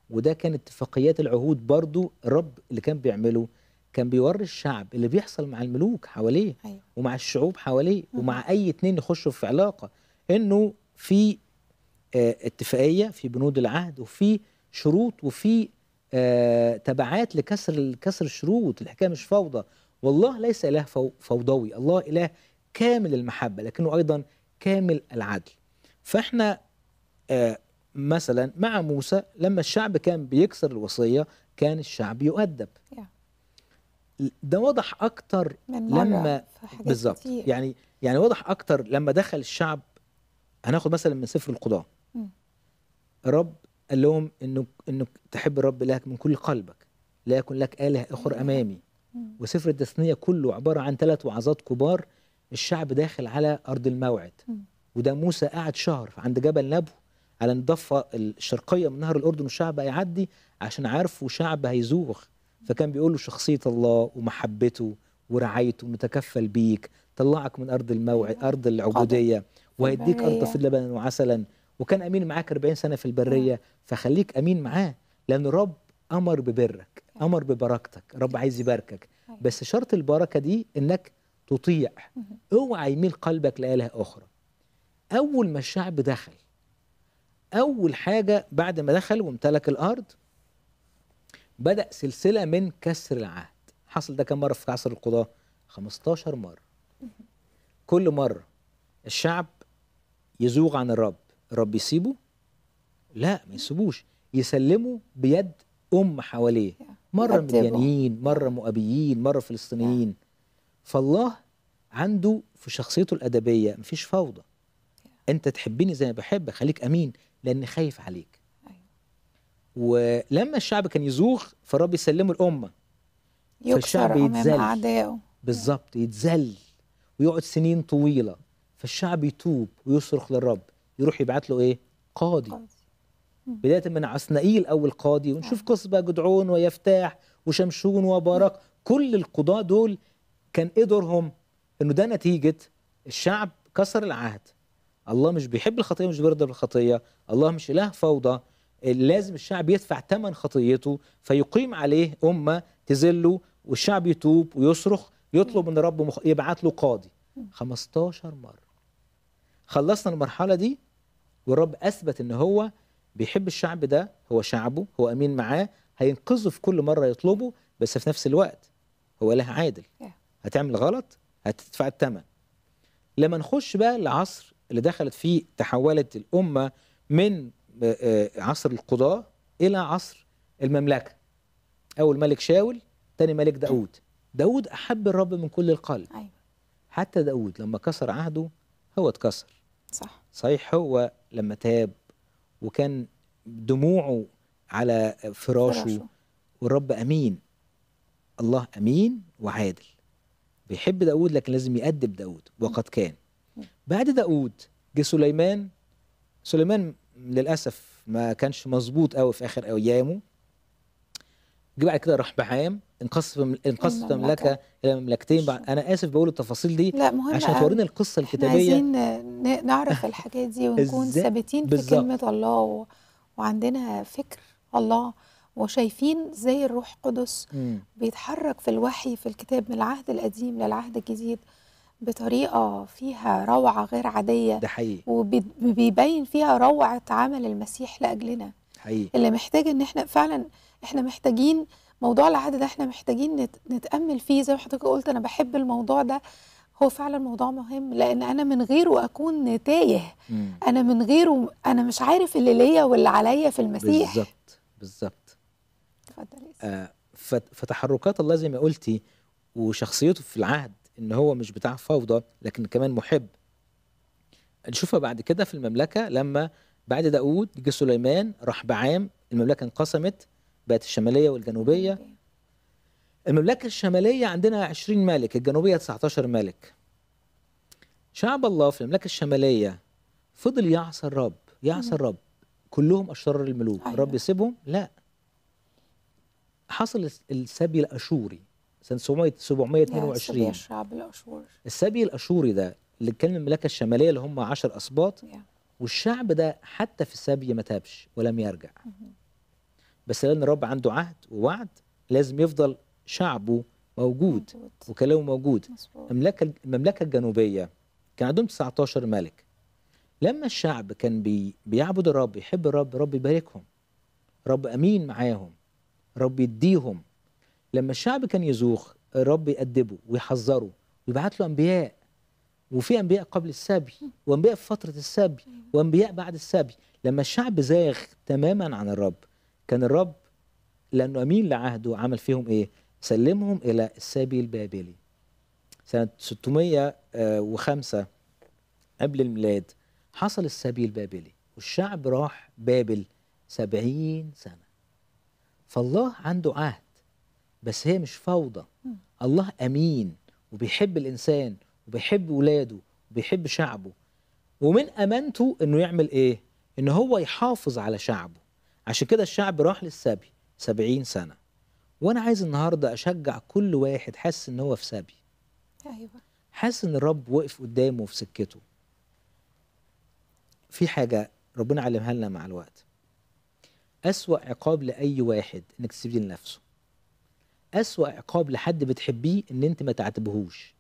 S2: وده كان اتفاقيات العهود برضو الرب اللي كان بيعمله كان بيوري الشعب اللي بيحصل مع الملوك حواليه أيوة. ومع الشعوب حواليه مم. ومع أي اتنين يخشوا في علاقة إنه في آه، اتفاقية في بنود العهد وفي شروط وفي آه، تبعات لكسر كسر الشروط الحكايه مش فوضى والله ليس اله فوضوي الله اله كامل المحبه لكنه ايضا كامل العدل فاحنا آه، مثلا مع موسى لما الشعب كان بيكسر الوصيه كان الشعب يؤدب ده واضح اكتر لما بالظبط يعني يعني واضح اكتر لما دخل الشعب هناخد مثلا من سفر القضاه الرب قال لهم انه انه تحب الرب الهك من كل قلبك لا يكن لك اله اخر امامي وسفر التثنيه كله عباره عن ثلاث وعظات كبار الشعب داخل على ارض الموعد وده موسى قعد شهر عند جبل نبو على الضفه الشرقيه من نهر الاردن والشعب هيعدي عشان عارفه شعب هيزوغ فكان بيقول له شخصيه الله ومحبته ورعايته متكفل بيك طلعك من ارض الموعد ارض العبوديه وهيديك ارض في اللبن وعسلا وكان امين معاك 40 سنه في البريه فخليك امين معاه لان الرب امر ببرك امر ببركتك الرب عايز يباركك أيوة. بس شرط البركه دي انك تطيع اوعى يميل قلبك لاله اخرى اول ما الشعب دخل اول حاجه بعد ما دخل وامتلك الارض بدا سلسله من كسر العهد حصل ده كم مره في عصر القضاه 15 مره كل مره الشعب يزوغ عن الرب الرب يسيبه لا ما يسيبوش يسلمه بيد ام حواليه مره مديانيين مره مؤابيين مره فلسطينيين فالله عنده في شخصيته الادبيه مفيش فوضى انت تحبني زي ما بحب خليك امين لان خايف عليك أيوة. ولما الشعب كان يزوغ فالرب يسلمه الامه فالشعب يتذل بالظبط يتذل ويقعد سنين طويله فالشعب يتوب ويصرخ للرب يروح يبعت له ايه قاضي بدايه من عسنائيل اول قاضي ونشوف آه. قصبه بقى جدعون ويفتاح وشمشون وبارك كل القضاة دول كان ايه دورهم انه ده نتيجه الشعب كسر العهد الله مش بيحب الخطيه مش بيرضى بالخطيه الله مش اله فوضى لازم الشعب يدفع ثمن خطيته فيقيم عليه امه تذله والشعب يتوب ويصرخ يطلب من ربه يبعث يبعت له قاضي 15 مره خلصنا المرحله دي والرب اثبت ان هو بيحب الشعب ده هو شعبه هو امين معاه هينقذه في كل مره يطلبه بس في نفس الوقت هو اله عادل هتعمل غلط هتدفع الثمن لما نخش بقى العصر اللي دخلت فيه تحولت الامه من آه، آه، عصر القضاه الى عصر المملكه اول ملك شاول تاني ملك داود داود احب الرب من كل القلب أيوة. حتى داود لما كسر عهده هو اتكسر صح صحيح هو لما تاب وكان دموعه على فراشه, فراشه. والرب امين الله امين وعادل بيحب داود لكن لازم يأدب داود وقد كان بعد داود جه سليمان سليمان للاسف ما كانش مظبوط قوي في اخر ايامه جه بعد كده راح بعام انقسم انقسمت المملكه الى مملكتين بعد انا اسف بقول التفاصيل دي لا مهم عشان تورينا القصه الكتابيه
S1: عايزين نعرف الحاجات دي ونكون ثابتين في كلمه الله و... وعندنا فكر الله وشايفين زي الروح القدس بيتحرك في الوحي في الكتاب من العهد القديم للعهد الجديد بطريقه فيها روعه غير عاديه ده حقيقي وبيبين فيها روعه عمل المسيح لاجلنا حقيقي اللي محتاج ان احنا فعلا احنا محتاجين موضوع العاده ده احنا محتاجين نتامل فيه زي ما حضرتك قلت انا بحب الموضوع ده هو فعلا موضوع مهم لان انا من غيره اكون تايه انا من غيره انا مش عارف اللي ليا واللي عليا في المسيح
S2: بالظبط بالظبط آه فتحركات الله زي ما قلتي وشخصيته في العهد ان هو مش بتاع فوضى لكن كمان محب نشوفها بعد كده في المملكه لما بعد داود جه سليمان راح بعام المملكه انقسمت بقت الشماليه والجنوبيه المملكه الشماليه عندنا 20 ملك الجنوبيه 19 ملك شعب الله في المملكه الشماليه فضل يعصى الرب يعصى الرب كلهم اشرار الملوك الرب أيوة. يسيبهم لا حصل السبي الاشوري سنه 722
S1: الشعب الاشوري
S2: السبي الاشوري ده اللي كان المملكه الشماليه اللي هم 10 اسباط والشعب ده حتى في السبي ما تابش ولم يرجع بس لأن الرب عنده عهد ووعد لازم يفضل شعبه موجود, وكلامه موجود مصبوط. المملكة المملكة الجنوبية كان عندهم 19 ملك لما الشعب كان بي بيعبد الرب يحب الرب رب يباركهم رب أمين معاهم رب يديهم لما الشعب كان يزوخ الرب يأدبه ويحذره ويبعت له أنبياء وفي أنبياء قبل السبي وأنبياء في فترة السبي وأنبياء بعد السبي لما الشعب زاغ تماما عن الرب كان الرب لأنه أمين لعهده عمل فيهم إيه؟ سلمهم إلى السبي البابلي سنة 605 آه، قبل الميلاد حصل السبي البابلي والشعب راح بابل سبعين سنة فالله عنده عهد بس هي مش فوضى الله أمين وبيحب الإنسان وبيحب ولاده وبيحب شعبه ومن أمانته أنه يعمل إيه؟ أنه هو يحافظ على شعبه عشان كده الشعب راح للسبي 70 سنه وانا عايز النهارده اشجع كل واحد حاسس ان هو في سبي ايوه حاسس ان الرب وقف قدامه في سكته في حاجه ربنا علمها لنا مع الوقت أسوأ عقاب لأي واحد إنك تسيبيه لنفسه أسوأ عقاب لحد بتحبيه إن أنت ما تعاتبهوش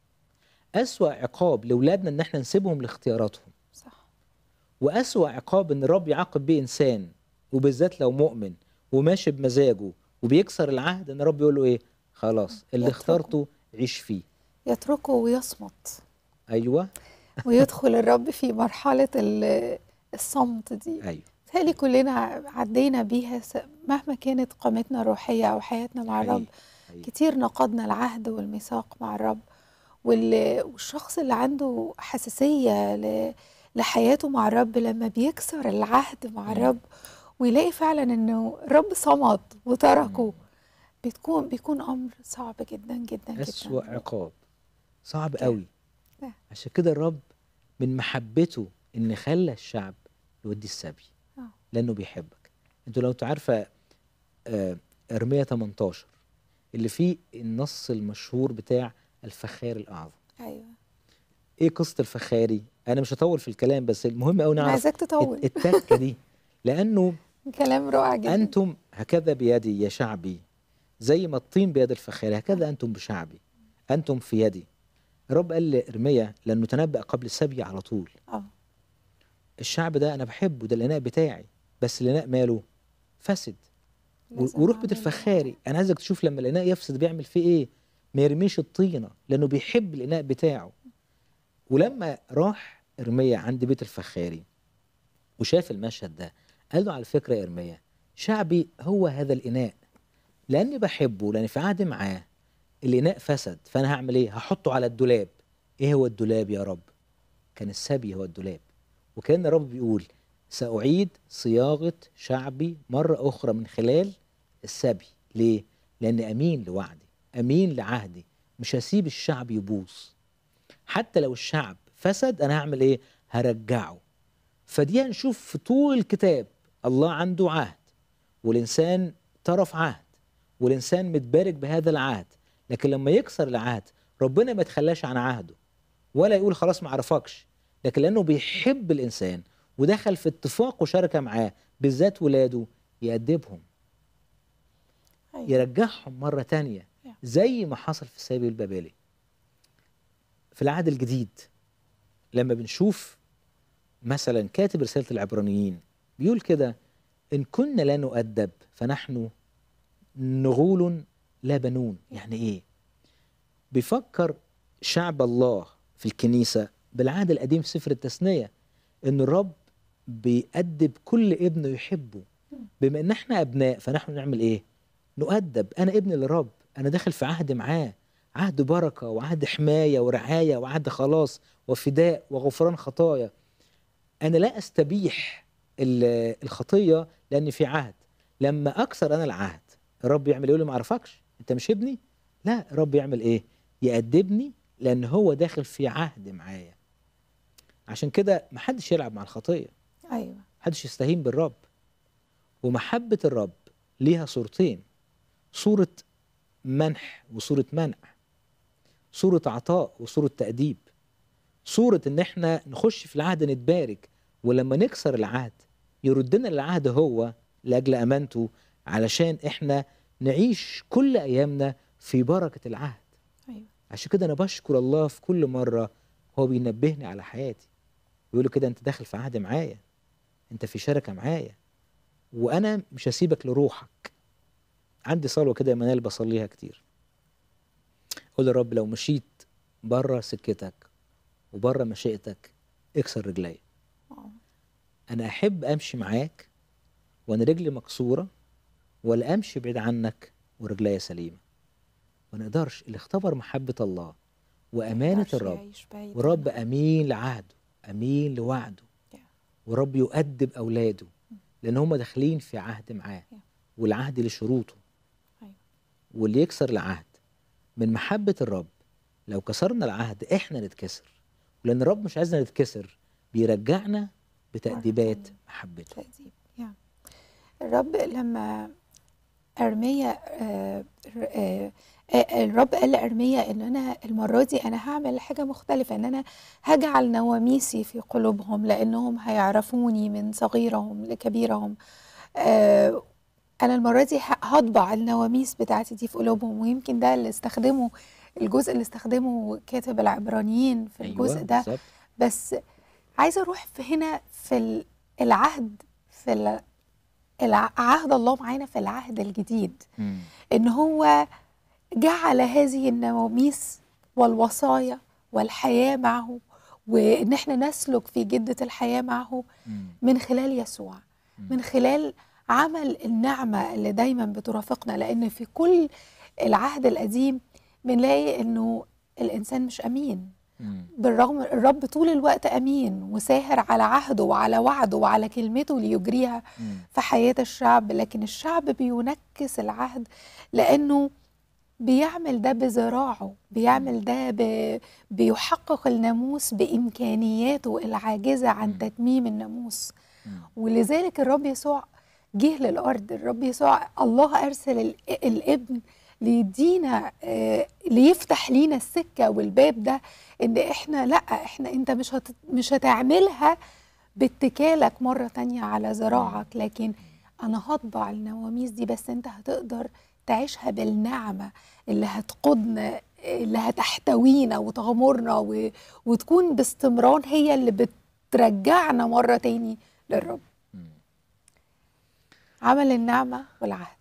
S2: أسوأ عقاب لأولادنا إن إحنا نسيبهم لاختياراتهم صح وأسوأ عقاب إن الرب يعاقب بيه إنسان وبالذات لو مؤمن وماشي بمزاجه وبيكسر العهد ان رب يقول له ايه خلاص اللي يتركه. اخترته عيش فيه
S1: يتركه ويصمت ايوه ويدخل الرب في مرحله الصمت دي ايوه بتهيألي كلنا عدينا بيها مهما كانت قامتنا الروحيه او حياتنا مع أيوة. الرب أيوة. كتير نقضنا العهد والميثاق مع الرب والشخص اللي عنده حساسيه لحياته مع الرب لما بيكسر العهد مع أيوة. الرب أيوة. ويلاقي فعلا انه الرب صمد وتركه بتكون بيكون امر صعب جدا جدا اسوء
S2: عقاب صعب قوي ده. عشان كده الرب من محبته ان خلى الشعب يودي السبي آه. لانه بيحبك انتوا لو تعرفه آه ارميا 18 اللي فيه النص المشهور بتاع الفخار الاعظم ايوه ايه قصه الفخاري انا مش هطول في الكلام بس المهم قوي نعرف عايزاك تطول التكه دي لأنه كلام رائع جدا أنتم هكذا بيدي يا شعبي زي ما الطين بيد الفخاري هكذا أنتم بشعبي أنتم في يدي رب قال لإرميا لانه تنبأ قبل السبي على طول آه. الشعب ده أنا بحبه ده الإناء بتاعي بس الإناء ماله فسد وروح بيت الفخاري أنا عايزك تشوف لما الإناء يفسد بيعمل فيه إيه ما يرميش الطينة لأنه بيحب الإناء بتاعه ولما راح إرميا عند بيت الفخاري وشاف المشهد ده قال له على فكرة يا إرميا شعبي هو هذا الإناء لأني بحبه لأني في عهد معاه الإناء فسد فأنا هعمل إيه هحطه على الدولاب إيه هو الدولاب يا رب كان السبي هو الدولاب وكان الرب بيقول سأعيد صياغة شعبي مرة أخرى من خلال السبي ليه؟ لأن أمين لوعدي أمين لعهدي مش هسيب الشعب يبوظ حتى لو الشعب فسد أنا هعمل إيه؟ هرجعه فدي هنشوف في طول الكتاب الله عنده عهد والإنسان طرف عهد والإنسان متبارك بهذا العهد لكن لما يكسر العهد ربنا ما يتخلاش عن عهده ولا يقول خلاص ما عرفكش لكن لأنه بيحب الإنسان ودخل في اتفاق وشاركة معاه بالذات ولاده يأدبهم أيوة. يرجعهم مرة تانية زي ما حصل في سابي البابلي في العهد الجديد لما بنشوف مثلا كاتب رسالة العبرانيين بيقول كده إن كنا لا نؤدب فنحن نغول لا بنون يعني إيه بيفكر شعب الله في الكنيسة بالعهد القديم في سفر التثنية إن الرب بيأدب كل ابن يحبه بما إن إحنا أبناء فنحن نعمل إيه نؤدب أنا ابن للرب أنا داخل في عهد معاه عهد بركة وعهد حماية ورعاية وعهد خلاص وفداء وغفران خطايا أنا لا أستبيح الخطيه لان في عهد لما اكسر انا العهد الرب يعمل يقول إيه لي ما اعرفكش انت مش ابني لا الرب يعمل ايه يأدبني لان هو داخل في عهد معايا عشان كده محدش يلعب مع الخطيه ايوه محدش يستهين بالرب ومحبه الرب ليها صورتين صوره منح وصوره منع صوره عطاء وصوره تأديب صوره ان احنا نخش في العهد نتبارك ولما نكسر العهد يردنا للعهد هو لاجل امانته علشان احنا نعيش كل ايامنا في بركه العهد أيوة. عشان كده انا بشكر الله في كل مره هو بينبهني على حياتي بيقول كده انت داخل في عهد معايا انت في شركه معايا وانا مش هسيبك لروحك عندي صلوه كده يا منال بصليها كتير قول يا رب لو مشيت بره سكتك وبره مشيئتك اكسر رجليا انا احب امشي معاك وانا رجلي مكسوره ولا امشي بعيد عنك ورجلي سليمه ما نقدرش اللي اختبر محبه الله وامانه الرب ورب امين لعهده امين لوعده ورب يؤدب اولاده لان هم داخلين في عهد معاه والعهد لشروطه أيوة. واللي يكسر العهد من محبه الرب لو كسرنا العهد احنا نتكسر ولان الرب مش عايزنا نتكسر بيرجعنا بتأديبات محبته تأديب
S1: الرب لما أرميا آه، آه، الرب قال لأرميا إن أنا المرة دي أنا هعمل حاجة مختلفة إن أنا هجعل نواميسي في قلوبهم لأنهم هيعرفوني من صغيرهم لكبيرهم آه، أنا المرة دي هطبع النواميس بتاعتي دي في قلوبهم ويمكن ده اللي استخدمه الجزء اللي استخدمه كاتب العبرانيين في الجزء أيوة، ده بس عايزه اروح في هنا في العهد في عهد الله معانا في العهد الجديد م. ان هو جعل هذه النواميس والوصايا والحياه معه وان احنا نسلك في جده الحياه معه من خلال يسوع من خلال عمل النعمه اللي دايما بترافقنا لان في كل العهد القديم بنلاقي انه الانسان مش امين بالرغم الرب طول الوقت امين وساهر على عهده وعلى وعده وعلى كلمته ليجريها في حياه الشعب لكن الشعب بينكس العهد لانه بيعمل ده بذراعه بيعمل ده ب... بيحقق الناموس بامكانياته العاجزه عن تتميم الناموس ولذلك الرب يسوع جه للارض الرب يسوع الله ارسل الابن ليدينا آه، ليفتح لينا السكه والباب ده ان احنا لا احنا انت مش هت مش هتعملها باتكالك مره تانية على ذراعك لكن انا هطبع النواميس دي بس انت هتقدر تعيشها بالنعمه اللي هتقودنا اللي هتحتوينا وتغمرنا و... وتكون باستمرار هي اللي بترجعنا مره تاني للرب عمل النعمه والعهد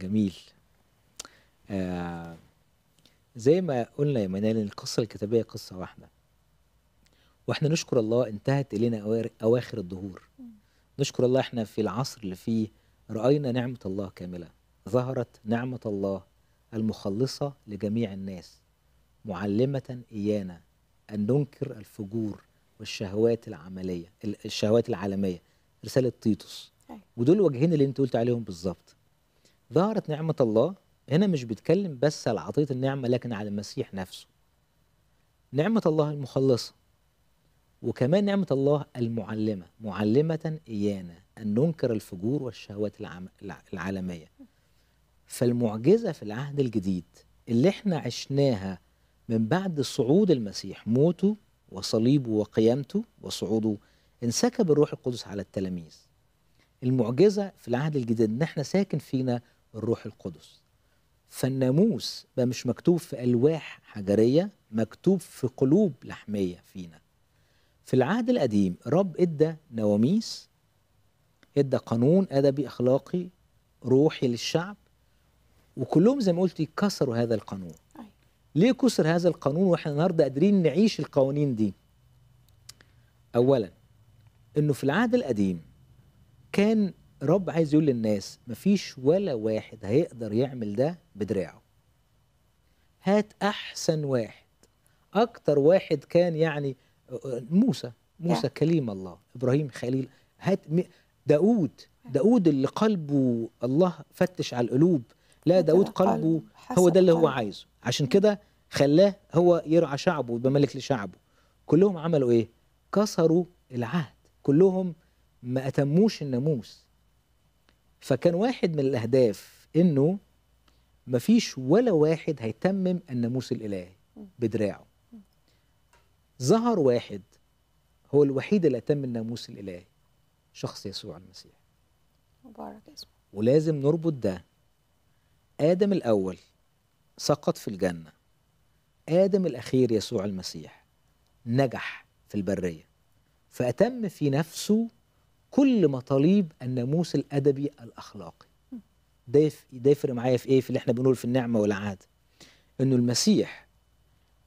S2: جميل آه، زي ما قلنا يا منال ان القصه الكتابيه قصه واحده واحنا نشكر الله انتهت الينا اواخر الدهور نشكر الله احنا في العصر اللي فيه راينا نعمه الله كامله ظهرت نعمه الله المخلصه لجميع الناس معلمه ايانا ان ننكر الفجور والشهوات العمليه الشهوات العالميه رساله تيتوس ودول الوجهين اللي انت قلت عليهم بالظبط ظهرت نعمه الله هنا مش بيتكلم بس على عطية النعمة لكن على المسيح نفسه نعمة الله المخلصة وكمان نعمة الله المعلمة معلمة إيانا أن ننكر الفجور والشهوات العالمية فالمعجزة في العهد الجديد اللي احنا عشناها من بعد صعود المسيح موته وصليبه وقيامته وصعوده انسكب الروح القدس على التلاميذ المعجزة في العهد الجديد ان احنا ساكن فينا الروح القدس فالناموس بقى مش مكتوب في ألواح حجرية مكتوب في قلوب لحمية فينا في العهد القديم رب ادى نواميس ادى قانون أدبي أخلاقي روحي للشعب وكلهم زي ما قلت كسروا هذا القانون أيوة. ليه كسر هذا القانون واحنا النهارده قادرين نعيش القوانين دي اولا انه في العهد القديم كان رب عايز يقول للناس مفيش ولا واحد هيقدر يعمل ده بدراعه هات احسن واحد اكتر واحد كان يعني موسى موسى كليم الله ابراهيم خليل هات داود داود اللي قلبه الله فتش على القلوب لا داود قلبه هو ده اللي هو عايزه عشان كده خلاه هو يرعى شعبه ويبقى ملك لشعبه كلهم عملوا ايه كسروا العهد كلهم ما اتموش الناموس فكان واحد من الأهداف إنه مفيش ولا واحد هيتمم الناموس الإلهي بدراعه ظهر واحد هو الوحيد اللي أتم الناموس الإلهي شخص يسوع المسيح مبارك اسمه ولازم نربط ده آدم الأول سقط في الجنة آدم الأخير يسوع المسيح نجح في البرية فأتم في نفسه كل مطالب الناموس الادبي الاخلاقي ده ده يفرق معايا في ايه في اللي احنا بنقول في النعمه والعاده انه المسيح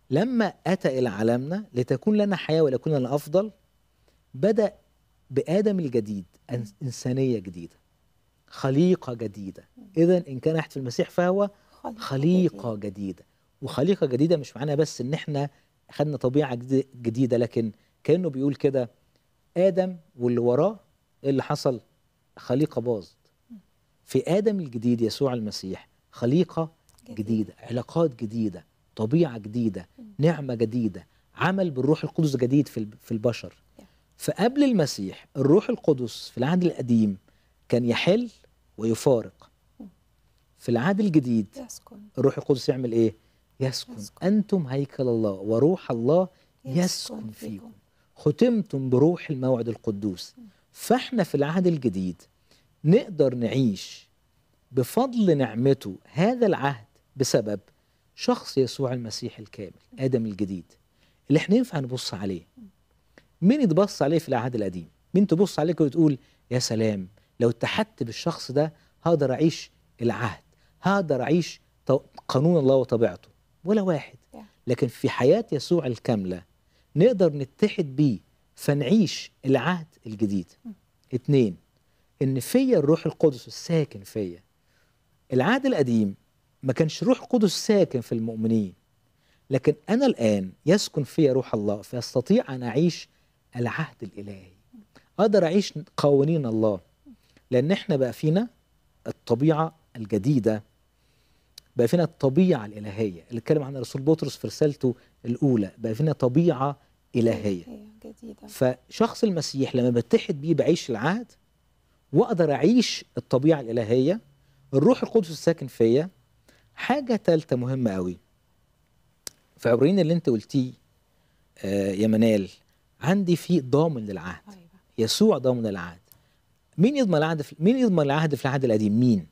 S2: لما اتى الى عالمنا لتكون لنا حياه ولكون لنا افضل بدا بادم الجديد انسانيه جديده خليقه جديده اذا ان كان احد في المسيح فهو خليقه جديده وخليقه جديده مش معناها بس ان احنا خدنا طبيعه جديده لكن كانه بيقول كده ادم واللي وراه ايه اللي حصل خليقه باظت في ادم الجديد يسوع المسيح خليقه جديدة. جديده علاقات جديده طبيعه جديده نعمه جديده عمل بالروح القدس جديد في البشر فقبل المسيح الروح القدس في العهد القديم كان يحل ويفارق في العهد الجديد يسكن. الروح القدس يعمل ايه يسكن, يسكن. انتم هيكل الله وروح الله يسكن, يسكن فيكم ختمتم بروح الموعد القدوس فاحنا في العهد الجديد نقدر نعيش بفضل نعمته هذا العهد بسبب شخص يسوع المسيح الكامل آدم الجديد اللي احنا ينفع نبص عليه مين تبص عليه في العهد القديم مين تبص عليك وتقول يا سلام لو اتحدت بالشخص ده هقدر أعيش العهد هقدر أعيش قانون الله وطبيعته ولا واحد لكن في حياة يسوع الكاملة نقدر نتحد بيه فنعيش العهد الجديد اتنين ان فيا الروح القدس الساكن فيا العهد القديم ما كانش روح قدس ساكن في المؤمنين لكن انا الان يسكن فيا روح الله فاستطيع ان اعيش العهد الالهي اقدر اعيش قوانين الله لان احنا بقى فينا الطبيعه الجديده بقى فينا الطبيعه الالهيه اللي اتكلم عنها الرسول بطرس في رسالته الاولى بقى فينا طبيعه إلهية جديدة. فشخص المسيح لما بتحد بيه بعيش العهد وأقدر أعيش الطبيعة الإلهية الروح القدس الساكن فيا حاجة تالتة مهمة قوي في عبرين اللي انت قلتيه آه يا منال عندي في ضامن للعهد أيوة. يسوع ضامن العهد مين يضمن العهد في مين يضمن العهد في العهد القديم مين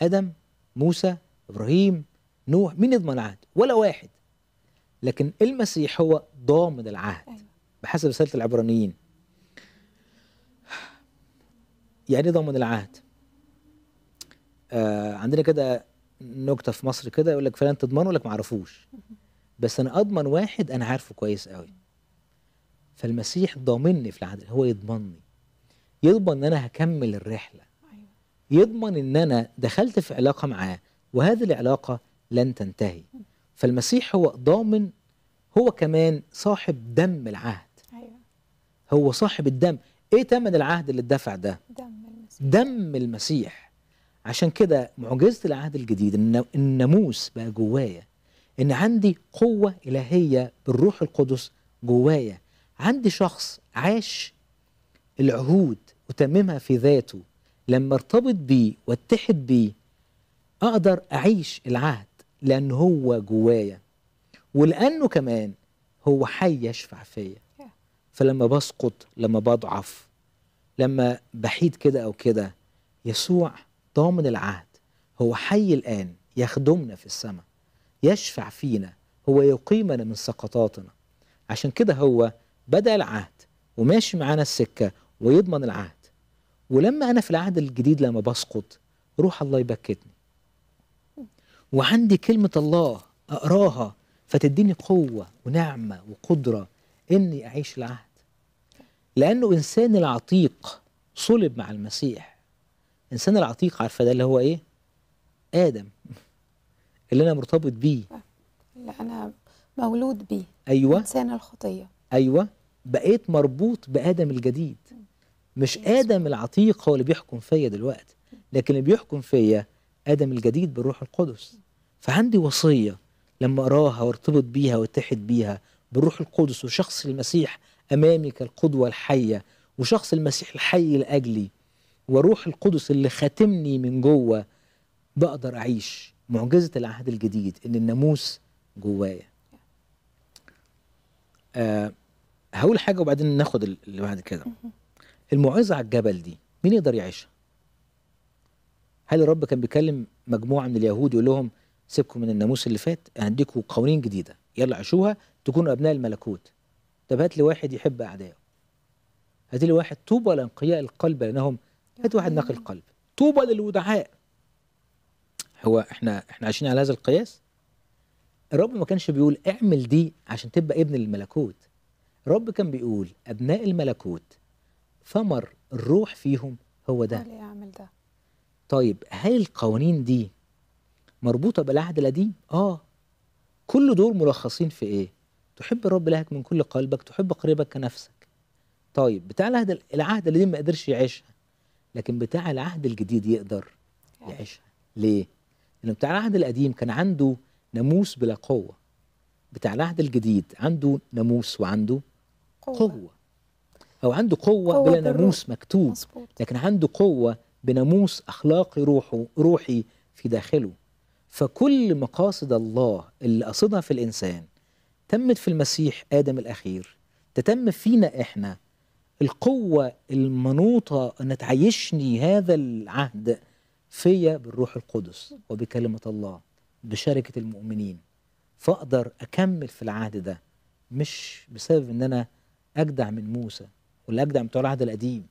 S2: ادم موسى ابراهيم نوح مين يضمن العهد ولا واحد لكن المسيح هو ضامن العهد أيوة. بحسب رسالة العبرانيين يعني إيه ضامن العهد آه عندنا كده نكتة في مصر كده يقول لك فلان تضمنه لك ما اعرفوش بس أنا أضمن واحد أنا عارفه كويس قوي فالمسيح ضامني في العهد هو يضمني يضمن إن أنا هكمل الرحلة أيوة. يضمن إن أنا دخلت في علاقة معاه وهذه العلاقة لن تنتهي فالمسيح هو ضامن هو كمان صاحب دم العهد أيوة. هو صاحب الدم ايه تمن العهد اللي اتدفع ده دم المسيح دم المسيح عشان كده معجزه العهد الجديد ان الناموس بقى جوايا ان عندي قوه الهيه بالروح القدس جوايا عندي شخص عاش العهود وتممها في ذاته لما ارتبط بيه واتحد بيه اقدر اعيش العهد لأن هو جوايا ولأنه كمان هو حي يشفع فيا فلما بسقط لما بضعف لما بحيد كده أو كده يسوع ضامن العهد هو حي الآن يخدمنا في السماء يشفع فينا هو يقيمنا من سقطاتنا عشان كده هو بدأ العهد وماشي معانا السكة ويضمن العهد ولما أنا في العهد الجديد لما بسقط روح الله يبكتني وعندي كلمة الله أقراها فتديني قوة ونعمة وقدرة إني أعيش العهد لأنه إنسان العتيق صلب مع المسيح إنسان العتيق عارفة ده اللي هو إيه؟ آدم اللي أنا مرتبط بيه
S1: اللي أنا مولود بيه
S2: أيوة إنسان الخطية أيوة بقيت مربوط بآدم الجديد مش آدم العتيق هو اللي بيحكم فيا دلوقتي لكن اللي بيحكم فيا ادم الجديد بالروح القدس فعندي وصيه لما اراها وارتبط بيها واتحد بيها بالروح القدس وشخص المسيح امامي كالقدوه الحيه وشخص المسيح الحي لاجلي وروح القدس اللي خاتمني من جوه بقدر اعيش معجزه العهد الجديد ان الناموس جوايا آه هقول حاجه وبعدين ناخد اللي بعد كده الموعظه على الجبل دي مين يقدر يعيشها هل الرب كان بيكلم مجموعه من اليهود يقول لهم سيبكم من الناموس اللي فات هنديكم قوانين جديده يلا عشوها تكونوا ابناء الملكوت طب هات لي واحد يحب اعدائه هات لي واحد طوبى لانقياء القلب لانهم هات واحد نقي القلب طوبى للودعاء هو احنا احنا عايشين على هذا القياس الرب ما كانش بيقول اعمل دي عشان تبقى ابن الملكوت الرب كان بيقول ابناء الملكوت ثمر الروح فيهم هو ده اللي يعمل ده طيب هل القوانين دي مربوطه بالعهد القديم اه كل دول ملخصين في ايه تحب الرب الهك من كل قلبك تحب قريبك كنفسك طيب بتاع العهد العهد القديم ما قدرش يعيشها لكن بتاع العهد الجديد يقدر يعني. يعيشها ليه لان بتاع العهد القديم كان عنده ناموس بلا قوه بتاع العهد الجديد عنده ناموس وعنده قوه, قوة. او عنده قوة, قوة بلا ناموس مكتوب مصبوط. لكن عنده قوة بناموس أخلاقي روحه روحي في داخله فكل مقاصد الله اللي قصدها في الإنسان تمت في المسيح آدم الأخير تتم فينا إحنا القوة المنوطة أن تعيشني هذا العهد فيا بالروح القدس وبكلمة الله بشركة المؤمنين فأقدر أكمل في العهد ده مش بسبب أن أنا أجدع من موسى ولا أجدع من بتوع العهد القديم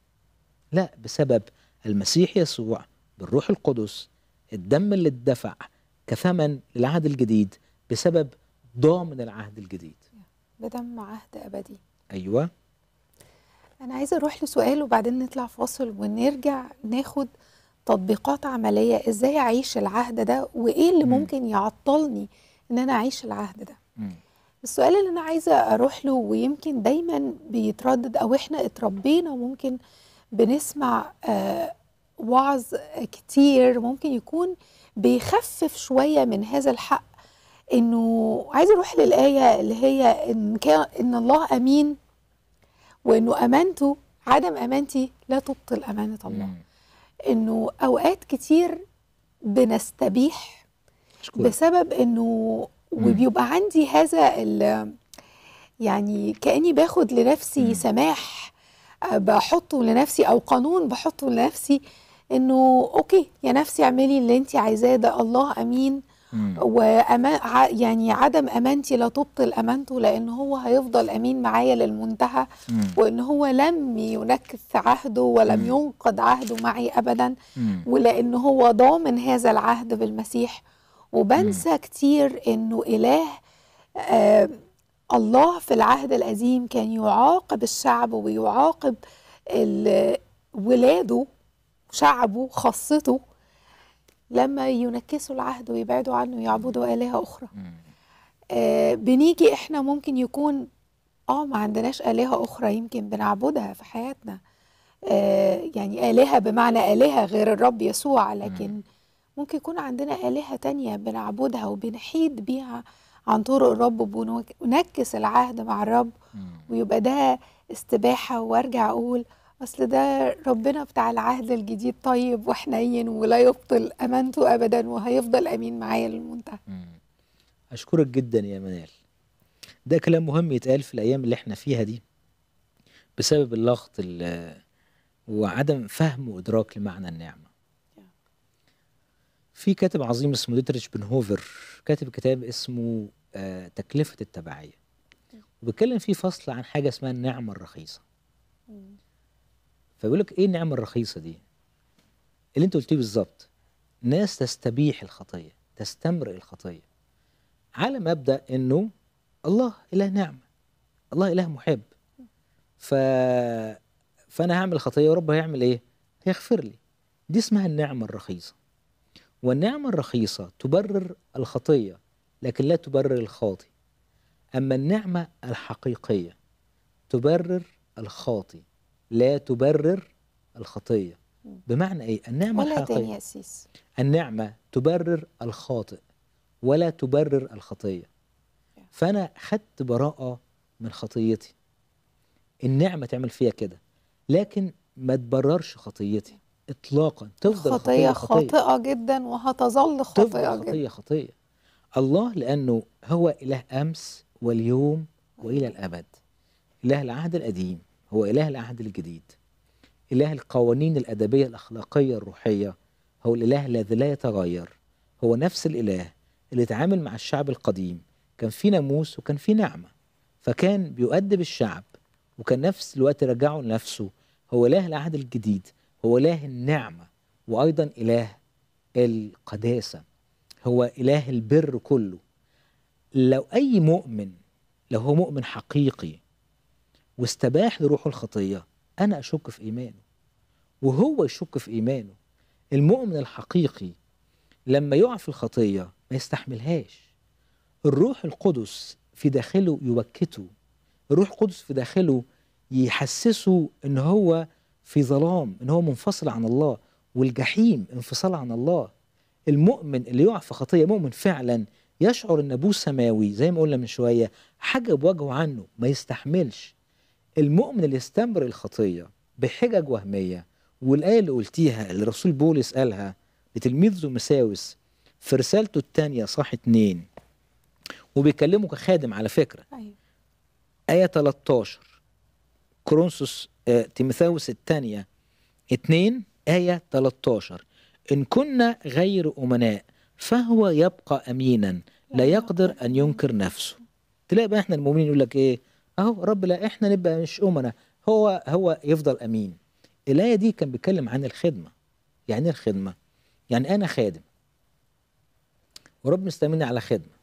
S2: لا بسبب المسيح يسوع بالروح القدس الدم اللي اتدفع كثمن للعهد الجديد بسبب ضامن العهد الجديد
S1: ده دم عهد أبدي أيوة أنا عايزة أروح لسؤال وبعدين نطلع فاصل ونرجع ناخد تطبيقات عملية إزاي أعيش العهد ده وإيه اللي م. ممكن يعطلني إن أنا أعيش العهد ده م. السؤال اللي أنا عايزة أروح له ويمكن دايما بيتردد أو إحنا اتربينا ممكن بنسمع آه، وعظ كتير ممكن يكون بيخفف شويه من هذا الحق انه عايزه اروح للايه اللي هي ان كان ان الله امين وانه امانته عدم امانتي لا تبطل امانه الله انه اوقات كتير بنستبيح شكرا. بسبب انه وبيبقى عندي هذا يعني كاني باخد لنفسي مم. سماح بحطه لنفسي او قانون بحطه لنفسي انه اوكي يا نفسي اعملي اللي انت عايزاه ده الله امين وأما يعني عدم امانتي لا تبطل امانته لان هو هيفضل امين معايا للمنتهى وان هو لم ينكث عهده ولم ينقض عهده معي ابدا ولان هو ضامن هذا العهد بالمسيح وبنسى كتير انه اله آه الله في العهد القديم كان يعاقب الشعب ويعاقب ولاده شعبه خاصته لما ينكسوا العهد ويبعدوا عنه ويعبدوا آلهة أخرى آه بنيجي إحنا ممكن يكون آه ما عندناش آلهة أخرى يمكن بنعبدها في حياتنا آه يعني آلهة بمعنى آلهة غير الرب يسوع لكن ممكن يكون عندنا آلهة تانية بنعبدها وبنحيد بيها عن طرق الرب ونكس العهد مع الرب ويبقى ده استباحة وارجع اقول اصل ده ربنا بتاع العهد الجديد طيب وحنين إيه ولا يبطل امانته ابدا وهيفضل امين معايا للمنتهى
S2: اشكرك جدا يا منال ده كلام مهم يتقال في الايام اللي احنا فيها دي بسبب اللغط وعدم فهم وادراك لمعنى النعمه في كاتب عظيم اسمه ديتريش بنهوفر كاتب كتاب اسمه آه، تكلفه التبعيه وبيتكلم في فصل عن حاجه اسمها النعمه الرخيصه فبيقول لك ايه النعمه الرخيصه دي اللي انت قلتيه بالظبط ناس تستبيح الخطيه تستمرئ الخطيه على مبدا انه الله اله نعمه الله اله محب ف فانا هعمل خطيه ورب هيعمل ايه هيغفر لي دي اسمها النعمه الرخيصه والنعمه الرخيصه تبرر الخطيه لكن لا تبرر الخاطي أما النعمة الحقيقية تبرر الخاطي لا تبرر الخطية بمعنى إيه؟ النعمة ولا الحقيقية يا سيس. النعمة تبرر الخاطئ ولا تبرر الخطية فأنا خدت براءة من خطيتي النعمة تعمل فيها كده لكن ما تبررش خطيتي إطلاقا تفضل خطية خاطئه
S1: جدا وهتظل تفضل خطية جدا خطية
S2: خطية الله لأنه هو إله أمس واليوم وإلى الأبد إله العهد القديم هو إله العهد الجديد إله القوانين الأدبية الأخلاقية الروحية هو الإله الذي لا يتغير هو نفس الإله اللي اتعامل مع الشعب القديم كان في ناموس وكان في نعمة فكان بيؤدب الشعب وكان نفس الوقت رجعه لنفسه هو إله العهد الجديد هو إله النعمة وأيضا إله القداسة هو إله البر كله لو أي مؤمن لو هو مؤمن حقيقي واستباح لروحه الخطية أنا أشك في إيمانه وهو يشك في إيمانه المؤمن الحقيقي لما يقع في الخطية ما يستحملهاش الروح القدس في داخله يوكته الروح القدس في داخله يحسسه ان هو في ظلام ان هو منفصل عن الله والجحيم انفصال عن الله المؤمن اللي يقع في خطيه مؤمن فعلا يشعر ان ابوه سماوي زي ما قلنا من شويه حجب وجهه عنه ما يستحملش المؤمن اللي يستمر الخطيه بحجج وهميه والايه اللي قلتيها اللي الرسول بولس قالها لتلميذه مساوس في رسالته الثانيه صح اتنين وبيكلمه كخادم على فكره أيوة. ايه 13 كرونسوس آه تيموثاوس الثانيه اثنين ايه 13 إن كنا غير أمناء فهو يبقى أمينا لا يقدر أن ينكر نفسه تلاقي بقى إحنا المؤمنين يقول لك إيه أهو رب لا إحنا نبقى مش أمنا هو هو يفضل أمين الآية دي كان بيتكلم عن الخدمة يعني إيه الخدمة يعني أنا خادم ورب مستمني على خدمة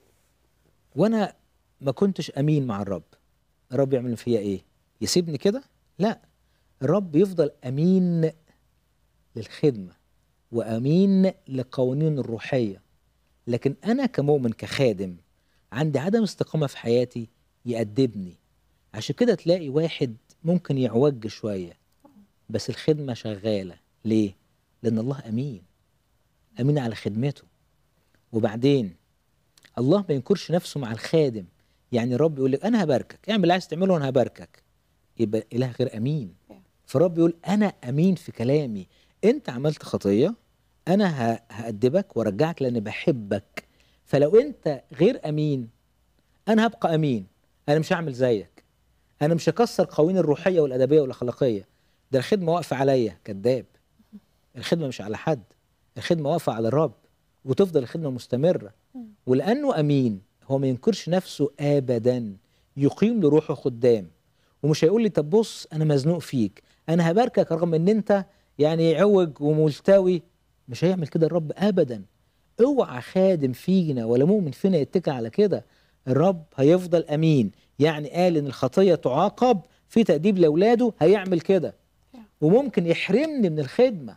S2: وأنا ما كنتش أمين مع الرب الرب يعمل فيا إيه يسيبني كده لا الرب يفضل أمين للخدمة وأمين لقوانين الروحية لكن أنا كمؤمن كخادم عندي عدم استقامة في حياتي يأدبني عشان كده تلاقي واحد ممكن يعوج شوية بس الخدمة شغالة ليه؟ لأن الله أمين أمين على خدمته وبعدين الله ما ينكرش نفسه مع الخادم يعني رب يقول لك أنا هباركك اعمل اللي عايز تعمله وأنا هباركك يبقى إله غير أمين فرب يقول أنا أمين في كلامي أنت عملت خطية انا هأدبك وارجعك لاني بحبك فلو انت غير امين انا هبقى امين انا مش هعمل زيك انا مش هكسر قوانين الروحيه والادبيه والاخلاقيه ده الخدمه واقفه عليا كذاب الخدمه مش على حد الخدمه واقفه على الرب وتفضل الخدمه مستمره ولانه امين هو ما ينكرش نفسه ابدا يقيم لروحه خدام ومش هيقول لي طب بص انا مزنوق فيك انا هباركك رغم ان انت يعني عوج وملتوي مش هيعمل كده الرب ابدا اوعى خادم فينا ولا مؤمن فينا يتكل على كده الرب هيفضل امين يعني قال ان الخطيه تعاقب في تاديب لاولاده هيعمل كده وممكن يحرمني من الخدمه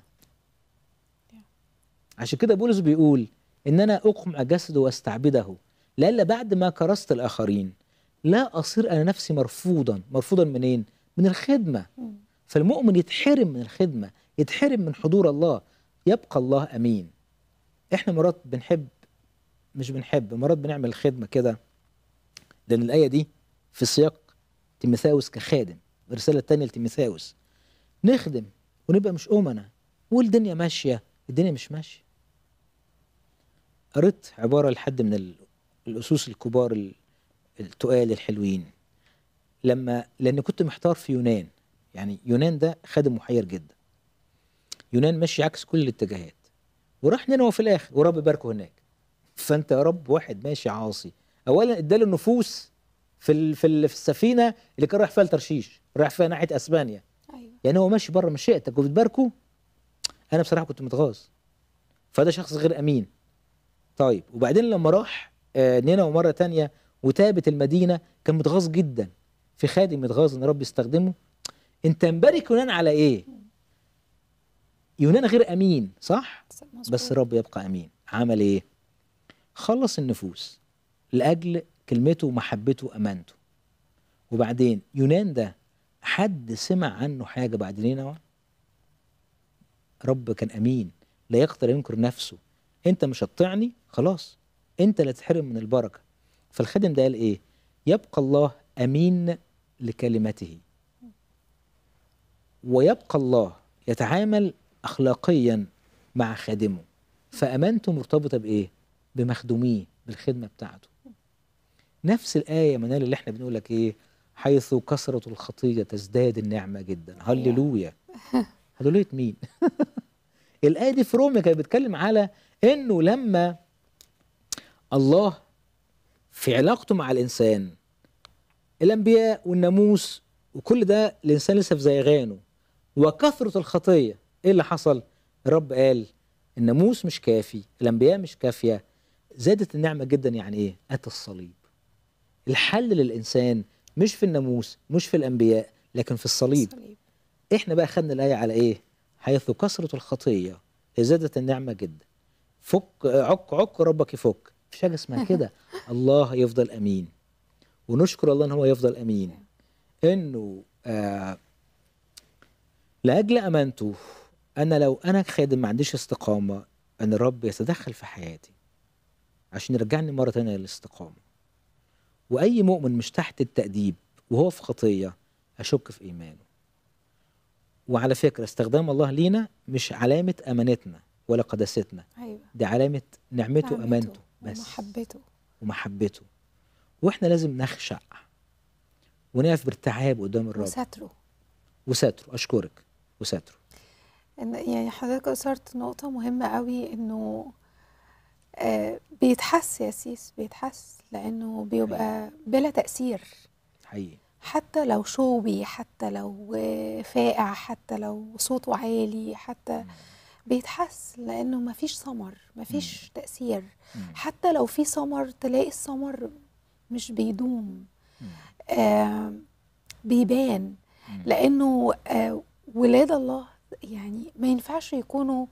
S2: عشان كده بولس بيقول ان انا اقمع جسده واستعبده لألا بعد ما كرست الآخرين لا أصير أنا نفسي مرفوضا مرفوضا منين؟ من الخدمة mm. فالمؤمن يتحرم من الخدمة يتحرم من حضور الله يبقى الله امين احنا مرات بنحب مش بنحب مرات بنعمل خدمه كده لان الايه دي في سياق تيمثاوس كخادم الرساله الثانيه لتيمثاوس نخدم ونبقى مش امنا والدنيا ماشيه الدنيا مش ماشيه قريت عباره لحد من الاسوس الكبار التقال الحلوين لما لان كنت محتار في يونان يعني يونان ده خادم محير جدا يونان ماشي عكس كل الاتجاهات وراح نينوى في الاخر ورب باركه هناك فانت يا رب واحد ماشي عاصي اولا اداله النفوس في في, في السفينه اللي كان رايح فيها لترشيش رايح فيها ناحيه اسبانيا ايوه يعني هو ماشي بره مشيئتك وبتباركه انا بصراحه كنت متغاظ فده شخص غير امين طيب وبعدين لما راح آه نينوى مره تانية وتابت المدينه كان متغاظ جدا في خادم متغاظ ان رب يستخدمه انت مبارك يونان على ايه؟ يونانا غير امين صح بس الرب يبقى امين عمل ايه خلص النفوس لاجل كلمته ومحبته وامانته وبعدين يونان ده حد سمع عنه حاجه بعد نينوى رب كان امين لا يقدر ينكر نفسه انت مش هتطعني خلاص انت اللي تحرم من البركه فالخادم ده قال ايه يبقى الله امين لكلمته ويبقى الله يتعامل اخلاقيا مع خادمه فامانته مرتبطه بايه بمخدوميه بالخدمه بتاعته نفس الايه يا منال اللي احنا بنقول لك ايه حيث كثرة الخطيه تزداد النعمه جدا هللويا هللويا مين الايه دي في روميا كانت بتتكلم على انه لما الله في علاقته مع الانسان الانبياء والناموس وكل ده الانسان لسه في زيغانه وكثره الخطيه ايه اللي حصل الرب قال الناموس مش كافي الانبياء مش كافيه زادت النعمه جدا يعني ايه اتى الصليب الحل للانسان مش في الناموس مش في الانبياء لكن في الصليب, الصليب. احنا بقى خدنا الايه على ايه حيث كثره الخطيه زادت النعمه جدا فك عك عك ربك يفك مفيش حاجه اسمها كده الله يفضل امين ونشكر الله ان هو يفضل امين انه آه لاجل امانته انا لو انا خادم ما عنديش استقامه ان الرب يتدخل في حياتي عشان يرجعني مره تانية للاستقامه واي مؤمن مش تحت التاديب وهو في خطيه اشك في ايمانه وعلى فكره استخدام الله لينا مش علامه امانتنا ولا قداستنا أيوة. دي علامه نعمته, وامانته
S1: بس ومحبته
S2: ومحبته واحنا لازم نخشع ونقف بارتعاب قدام الرب وستره وستره اشكرك وستره
S1: إن يعني حضرتك أثرت نقطة مهمة قوي إنه آه، بيتحس يا سيس بيتحس لأنه بيبقى بلا تأثير حقيقي حتى لو شوبي حتى لو فائع حتى لو صوته عالي حتى بيتحس لانه مفيش ثمر مفيش فيش تاثير حتى لو في ثمر تلاقي الثمر مش بيدوم آه بيبان لانه آه ولاد الله يعني ما ينفعش يكونوا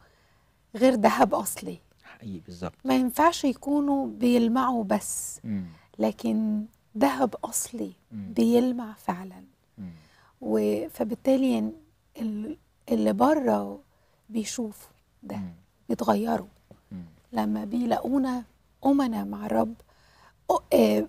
S1: غير ذهب اصلي
S2: حقيقي بالظبط
S1: ما ينفعش يكونوا بيلمعوا بس مم. لكن ذهب اصلي مم. بيلمع فعلا مم. فبالتالي اللي بره بيشوفوا ده مم. بيتغيروا مم. لما بيلاقونا أمنا مع الرب آه،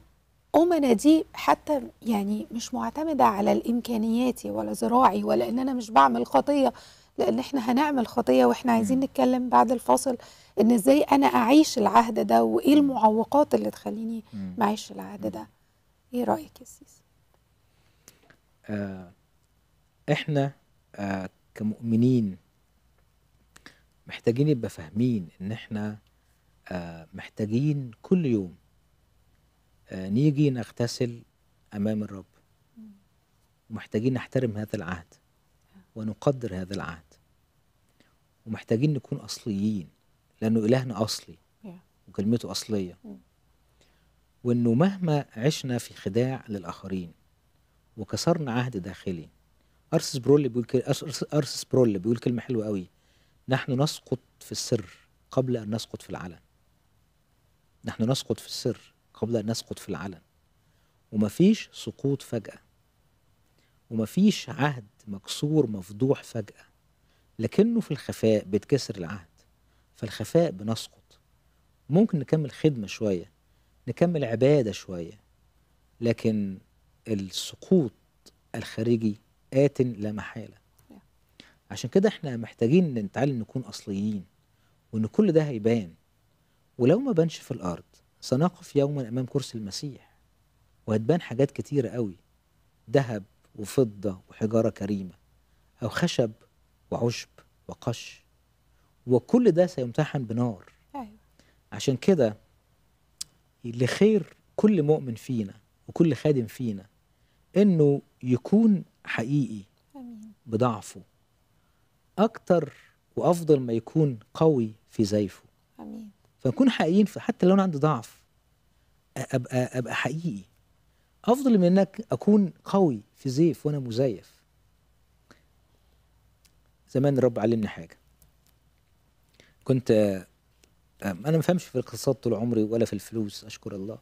S1: أمنا دي حتى يعني مش معتمدة على الإمكانيات ولا زراعي ولا إن أنا مش بعمل خطية لان احنا هنعمل خطيه واحنا عايزين نتكلم بعد الفاصل ان ازاي انا اعيش العهد ده وايه المعوقات اللي تخليني ما اعيش العهد ده ايه رايك يا سيسي
S2: آه احنا آه كمؤمنين محتاجين يبقى فاهمين ان احنا آه محتاجين كل يوم آه نيجي نغتسل امام الرب محتاجين نحترم هذا العهد ونقدر هذا العهد ومحتاجين نكون اصليين لانه الهنا اصلي وكلمته اصليه mm. وانه مهما عشنا في خداع للاخرين وكسرنا عهد داخلي ارسس برول بيقول كل... ارسس برول بيقول كلمه حلوه قوي نحن نسقط في السر قبل ان نسقط في العلن نحن نسقط في السر قبل ان نسقط في العلن ومفيش سقوط فجاه ومفيش عهد مكسور مفضوح فجاه لكنه في الخفاء بيتكسر العهد فالخفاء بنسقط ممكن نكمل خدمة شوية نكمل عبادة شوية لكن السقوط الخارجي آت لا محالة عشان كده احنا محتاجين نتعلم نكون أصليين وإن كل ده هيبان ولو ما بانش في الأرض سنقف يوما أمام كرسي المسيح وهتبان حاجات كتيرة قوي ذهب وفضة وحجارة كريمة أو خشب وعشب وقش وكل ده سيمتحن بنار أيوة. عشان كده لخير كل مؤمن فينا وكل خادم فينا انه يكون حقيقي أمين. بضعفه اكتر وافضل ما يكون قوي في زيفه امين فنكون حقيقيين حتى لو انا عندي ضعف ابقى ابقى حقيقي افضل من انك اكون قوي في زيف وانا مزيف زمان الرب علمني حاجة كنت آه، أنا ما في الاقتصاد طول عمري ولا في الفلوس أشكر الله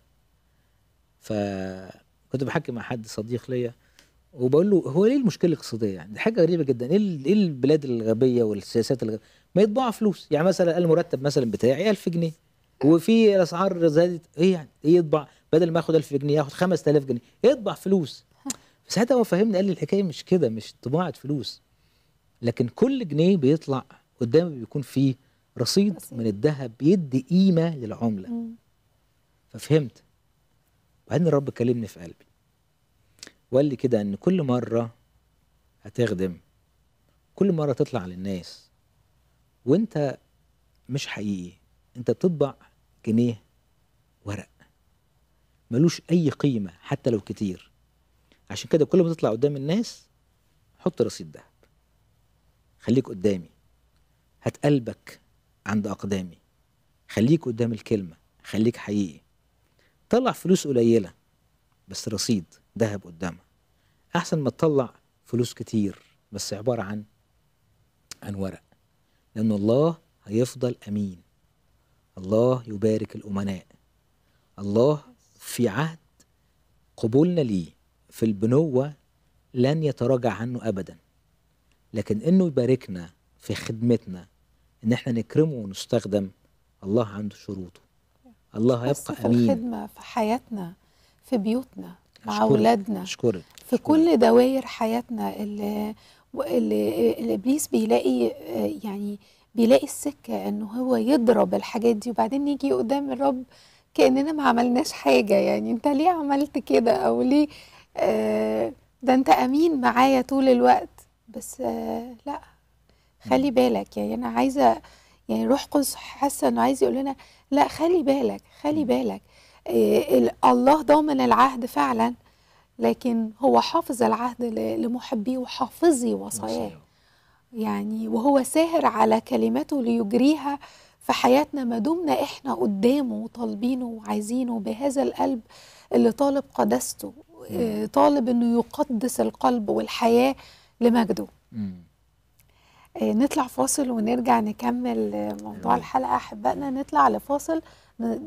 S2: فكنت بحكي مع حد صديق ليا وبقول له هو ليه المشكله الاقتصاديه يعني دي حاجه غريبه جدا ايه, إيه البلاد الغبيه والسياسات الغبية ما يطبعوا فلوس يعني مثلا المرتب مثلا بتاعي 1000 جنيه وفي الاسعار زادت ايه يعني ايه يطبع بدل ما ياخد 1000 جنيه ياخد 5000 جنيه يطبع فلوس ساعتها هو فهمني قال لي الحكايه مش كده مش طباعه فلوس لكن كل جنيه بيطلع قدامي بيكون فيه رصيد, رصيد. من الذهب بيدي قيمه للعمله مم. ففهمت بعدين الرب كلمني في قلبي وقال لي كده ان كل مره هتخدم كل مره تطلع للناس وانت مش حقيقي انت بتطبع جنيه ورق ملوش اي قيمه حتى لو كتير عشان كده كل ما تطلع قدام الناس حط رصيد ده خليك قدامي هات قلبك عند أقدامي خليك قدام الكلمة خليك حقيقي طلع فلوس قليلة بس رصيد ذهب قدامها أحسن ما تطلع فلوس كتير بس عبارة عن عن ورق لأن الله هيفضل أمين الله يبارك الأمناء الله في عهد قبولنا ليه في البنوة لن يتراجع عنه أبدا لكن انه يباركنا في خدمتنا ان احنا نكرمه ونستخدم الله عنده شروطه الله يبقى في امين في الخدمه
S1: في حياتنا في بيوتنا
S4: مع اولادنا اشكرك
S1: في شكرا. كل دوائر حياتنا اللي اللي ابليس بيلاقي يعني بيلاقي السكه انه هو يضرب الحاجات دي وبعدين يجي قدام الرب كاننا ما عملناش حاجه يعني انت ليه عملت كده او ليه آه ده انت امين معايا طول الوقت بس لا خلي بالك يعني انا عايزه يعني روح قدس حاسه انه عايز يقول لنا لا خلي بالك خلي بالك الله ضامن العهد فعلا لكن هو حافظ العهد لمحبيه وحافظي وصاياه يعني وهو ساهر على كلماته ليجريها في حياتنا ما دمنا احنا قدامه وطالبينه وعايزينه بهذا القلب اللي طالب قداسته طالب انه يقدس القلب والحياه لمجده آه، نطلع فاصل ونرجع نكمل آه، موضوع الحلقة أحبائنا نطلع لفاصل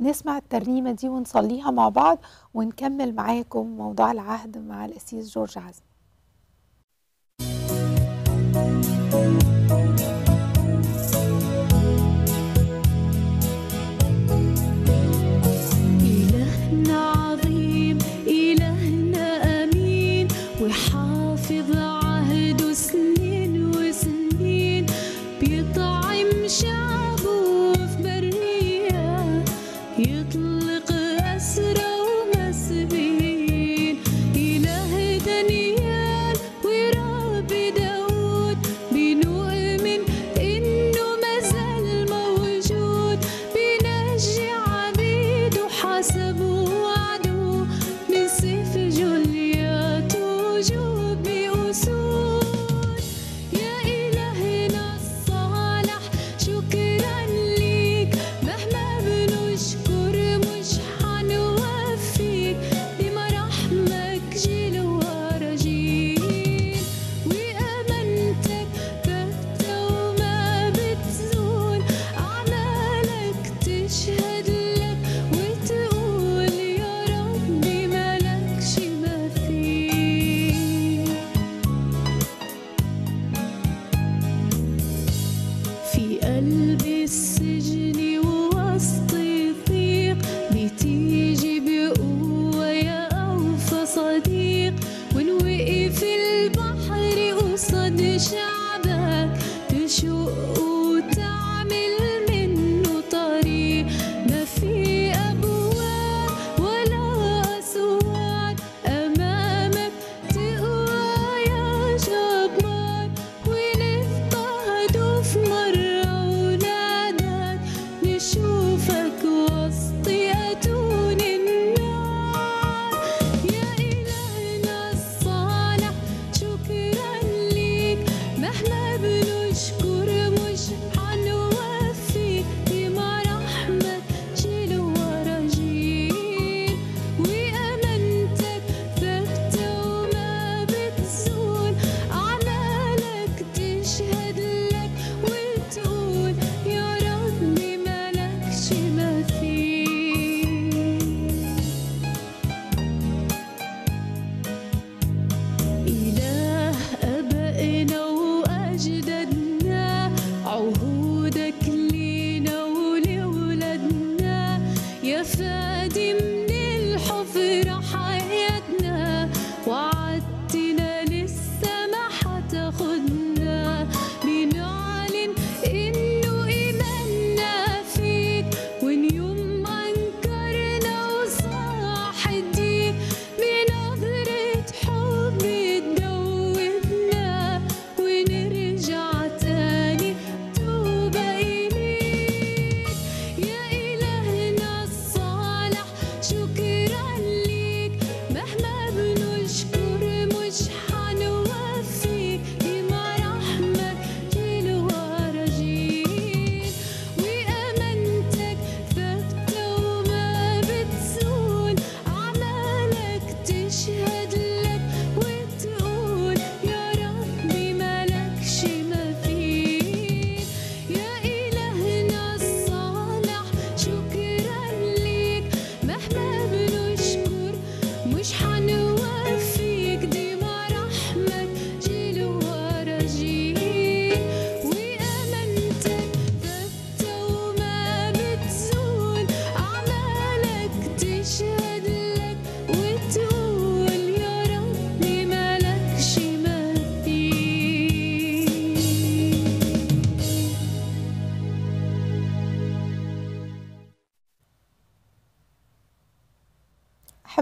S1: نسمع الترنيمة دي ونصليها مع بعض ونكمل معاكم موضوع العهد مع الأسيس جورج عزمي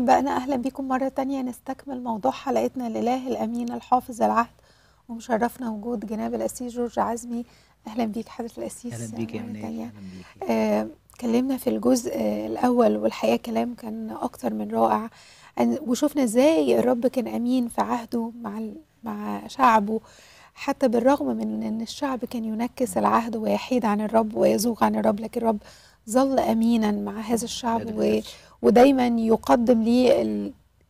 S1: أحبائنا أهلا بكم مرة تانية نستكمل موضوع حلقتنا لله الأمين الحافظ العهد ومشرفنا وجود جناب الأسيس جورج عزمي أهلا بيك حضرة الأسيس أهلا بيك يا منال آه في الجزء الأول والحقيقة كلام كان أكتر من رائع وشفنا إزاي الرب كان أمين في عهده مع مع شعبه حتى بالرغم من أن الشعب كان ينكس العهد ويحيد عن الرب ويزوغ عن الرب لكن الرب ظل أمينا مع هذا الشعب و ودايما يقدم ليه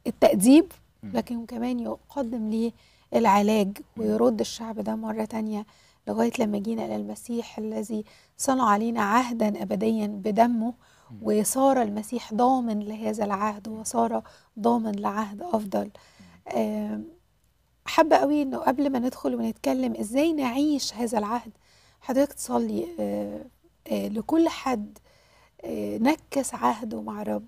S1: التأديب لكن كمان يقدم ليه العلاج ويرد الشعب ده مرة تانية لغاية لما جينا إلى المسيح الذي صنع علينا عهدا أبديا بدمه وصار المسيح ضامن لهذا العهد وصار ضامن لعهد أفضل حابة قوي أنه قبل ما ندخل ونتكلم إزاي نعيش هذا العهد حضرتك تصلي آه، آه، لكل حد آه، نكس عهده مع رب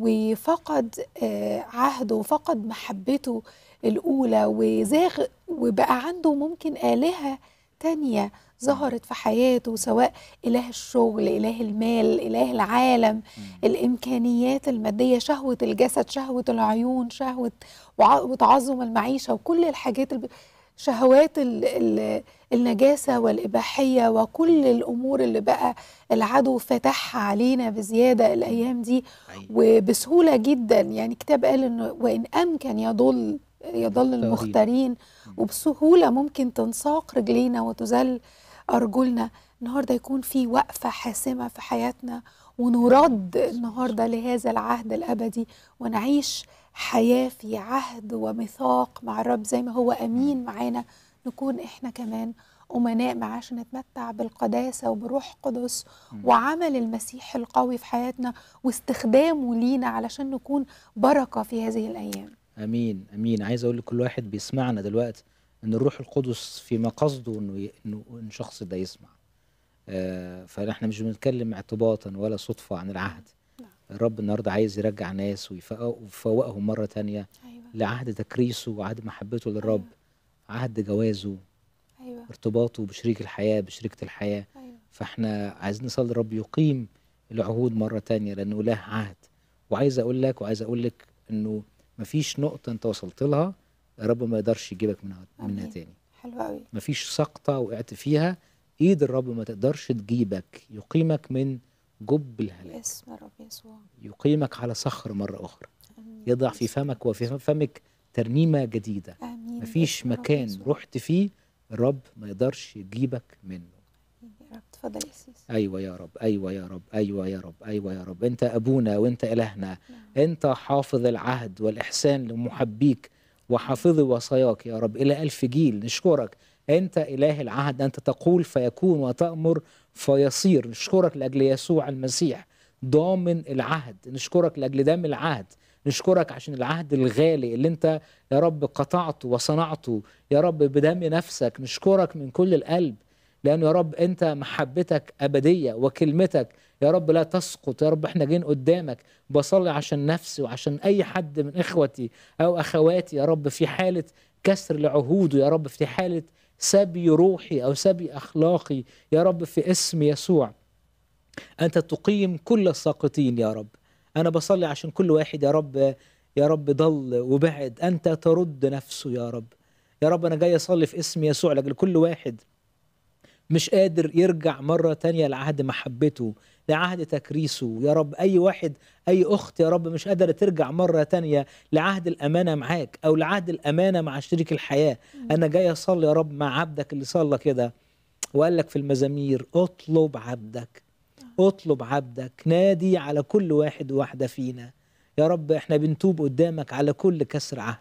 S1: وفقد آه، عهده وفقد محبته الأولى وزاغ وبقى عنده ممكن آلهة تانية ظهرت في حياته سواء إله الشغل إله المال إله العالم الإمكانيات المادية شهوة الجسد شهوة العيون شهوة وتعظم المعيشة وكل الحاجات اللي شهوات النجاسة والإباحية وكل الأمور اللي بقى العدو فتحها علينا بزيادة الأيام دي أيوة. وبسهولة جدا يعني كتاب قال إنه وإن أمكن يضل يضل المختارين وبسهولة ممكن تنساق رجلينا وتزل أرجلنا النهاردة يكون في وقفة حاسمة في حياتنا ونرد النهاردة لهذا العهد الأبدي ونعيش حياه في عهد وميثاق مع الرب زي ما هو امين معانا نكون احنا كمان امناء معاه عشان نتمتع بالقداسه وبروح قدس وعمل المسيح القوي في حياتنا واستخدامه لينا علشان نكون بركه في هذه الايام.
S2: امين امين عايز اقول لكل واحد بيسمعنا دلوقتي ان الروح القدس في مقصده انه ي... انه الشخص ده يسمع. آه فنحن مش بنتكلم اعتباطا ولا صدفه عن العهد. الرب النهارده عايز يرجع ناس ويفوقهم مره تانية أيوة. لعهد تكريسه وعهد محبته للرب أيوة. عهد جوازه أيوة. ارتباطه بشريك الحياه بشريكه الحياه أيوة. فاحنا عايزين نصلي الرب يقيم العهود مره تانية لانه له عهد وعايز اقول لك وعايز اقول لك انه مفيش نقطه انت وصلت لها الرب ما يقدرش يجيبك منها أمين. منها تاني حلو قوي مفيش سقطه وقعت فيها ايد الرب ما تقدرش تجيبك يقيمك من جب الهلاك اسم رب يسوع يقيمك على صخر مرة أخرى آمين. يضع في فمك وفي فمك ترنيمة جديده آمين مفيش مكان رحت فيه الرب ما يقدرش يجيبك منه تفضل يا ايوه يا رب ايوه يا رب ايوه يا رب ايوه يا رب انت ابونا وانت الهنا نعم. انت حافظ العهد والاحسان لمحبيك وحافظ وصاياك يا رب الى الف جيل نشكرك انت اله العهد انت تقول فيكون وتامر فيصير نشكرك لاجل يسوع المسيح ضامن العهد نشكرك لاجل دم العهد نشكرك عشان العهد الغالي اللي انت يا رب قطعته وصنعته يا رب بدم نفسك نشكرك من كل القلب لأنه يا رب أنت محبتك أبدية وكلمتك يا رب لا تسقط يا رب احنا جايين قدامك بصلي عشان نفسي وعشان أي حد من إخوتي أو أخواتي يا رب في حالة كسر لعهوده يا رب في حالة سبي روحي أو سبي أخلاقي يا رب في اسم يسوع أنت تقيم كل الساقطين يا رب أنا بصلي عشان كل واحد يا رب يا رب ضل وبعد أنت ترد نفسه يا رب يا رب أنا جاي أصلي في اسم يسوع لكل واحد مش قادر يرجع مرة تانية لعهد محبته لعهد تكريسه يا رب أي واحد أي أخت يا رب مش قادرة ترجع مرة تانية لعهد الأمانة معاك أو لعهد الأمانة مع شريك الحياة أنا جاي أصلي يا رب مع عبدك اللي صلى كده وقال لك في المزامير اطلب عبدك آه. اطلب عبدك نادي على كل واحد واحدة فينا يا رب احنا بنتوب قدامك على كل كسر عهد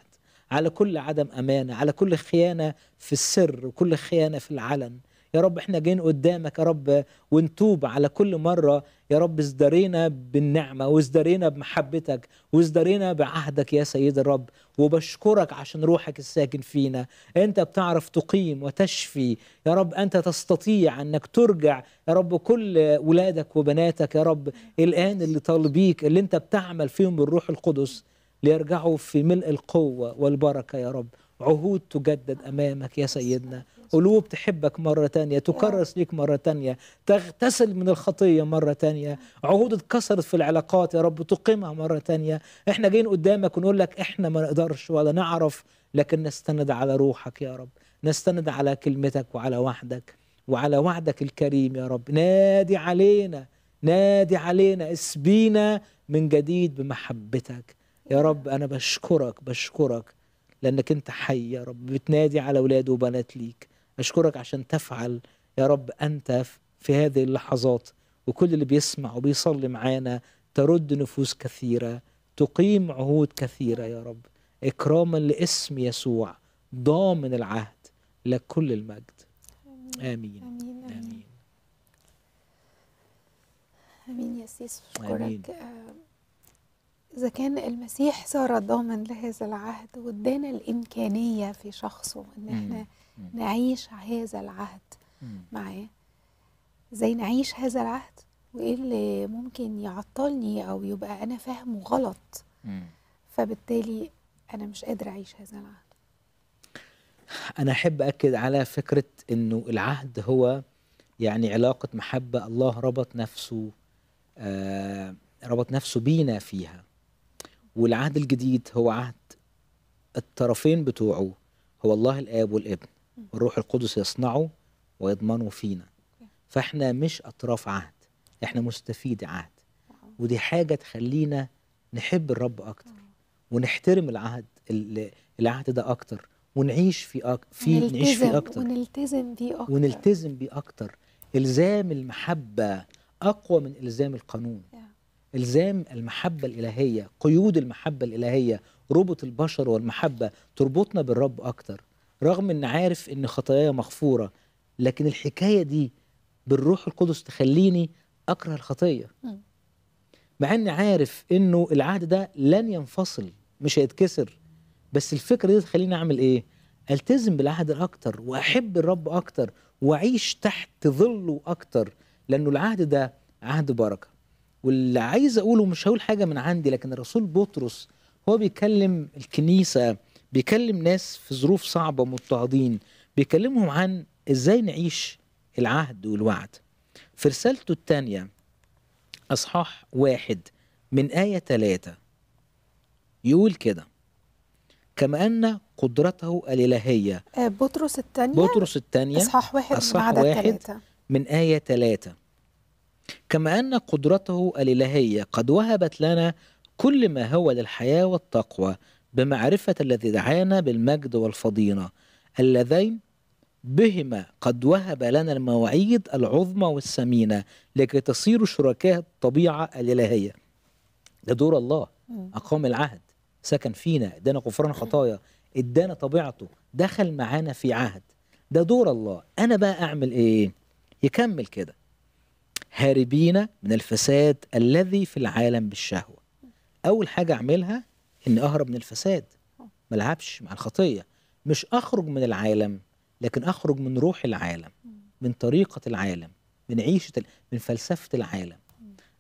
S2: على كل عدم أمانة على كل خيانة في السر وكل خيانة في العلن يا رب احنا جايين قدامك يا رب ونتوب على كل مرة يا رب ازدرينا بالنعمة وازدرينا بمحبتك وازدرينا بعهدك يا سيد الرب وبشكرك عشان روحك الساكن فينا انت بتعرف تقيم وتشفي يا رب انت تستطيع انك ترجع يا رب كل ولادك وبناتك يا رب الان اللي طالبيك اللي انت بتعمل فيهم بالروح القدس ليرجعوا في ملء القوة والبركة يا رب عهود تجدد أمامك يا سيدنا قلوب تحبك مرة تانية تكرس ليك آه. مرة تانية تغتسل من الخطية مرة تانية عهود اتكسرت في العلاقات يا رب تقيمها مرة تانية احنا جايين قدامك ونقول لك احنا ما نقدرش ولا نعرف لكن نستند على روحك يا رب نستند على كلمتك وعلى وحدك وعلى وعدك الكريم يا رب نادي علينا نادي علينا اسبينا من جديد بمحبتك يا رب أنا بشكرك بشكرك لأنك أنت حي يا رب بتنادي على أولاد وبنات ليك أشكرك عشان تفعل يا رب أنت في هذه اللحظات وكل اللي بيسمع وبيصلي معانا ترد نفوس كثيرة تقيم عهود كثيرة يا رب إكراما لاسم يسوع ضامن العهد لكل المجد آمين آمين, آمين.
S3: آمين. آمين.
S1: امين يا آه، سيس اشكرك اذا كان المسيح صار ضامن لهذا العهد وادانا الامكانيه في شخصه ان احنا نعيش هذا العهد معاه زي نعيش هذا العهد وايه اللي ممكن يعطلني او يبقى انا فاهمه غلط فبالتالي انا مش قادره اعيش هذا العهد
S2: انا احب اكد على فكره انه العهد هو يعني علاقه محبه الله ربط نفسه آه ربط نفسه بينا فيها والعهد الجديد هو عهد الطرفين بتوعه هو الله الاب والابن والروح القدس يصنعه ويضمنه فينا فاحنا مش اطراف عهد احنا مستفيد عهد ودي حاجه تخلينا نحب الرب اكتر ونحترم العهد العهد ده اكتر ونعيش في أك... في نعيش فيه اكتر
S1: ونلتزم بيه اكتر
S2: ونلتزم بيه اكتر الزام المحبه اقوى من الزام القانون الزام المحبه الالهيه قيود المحبه الالهيه ربط البشر والمحبه تربطنا بالرب اكتر رغم ان عارف ان خطاياي مغفوره لكن الحكايه دي بالروح القدس تخليني اكره الخطيه مع اني عارف انه العهد ده لن ينفصل مش هيتكسر بس الفكره دي تخليني اعمل ايه التزم بالعهد اكتر واحب الرب اكتر واعيش تحت ظله اكتر لانه العهد ده عهد بركه واللي عايز اقوله مش هقول حاجه من عندي لكن الرسول بطرس هو بيكلم الكنيسه بيكلم ناس في ظروف صعبه مضطهدين بيكلمهم عن ازاي نعيش العهد والوعد في رسالته الثانيه اصحاح واحد من ايه ثلاثه يقول كده كما ان قدرته الالهيه
S1: آه، بطرس الثانيه بطرس
S2: الثانيه اصحاح واحد اصحاح بعد واحد من ايه ثلاثه كما ان قدرته الالهيه قد وهبت لنا كل ما هو للحياه والتقوى بمعرفة الذي دعانا بالمجد والفضيلة اللذين بهما قد وهب لنا المواعيد العظمى والثمينة لكي تصيروا شركاء الطبيعة الإلهية ده دور الله أقام العهد سكن فينا ادانا غفران خطايا ادانا طبيعته دخل معانا في عهد ده دور الله أنا بقى أعمل إيه يكمل كده هاربين من الفساد الذي في العالم بالشهوة أول حاجة أعملها اني اهرب من الفساد ما العبش مع الخطيه مش اخرج من العالم لكن اخرج من روح العالم من طريقه العالم من عيشه من فلسفه العالم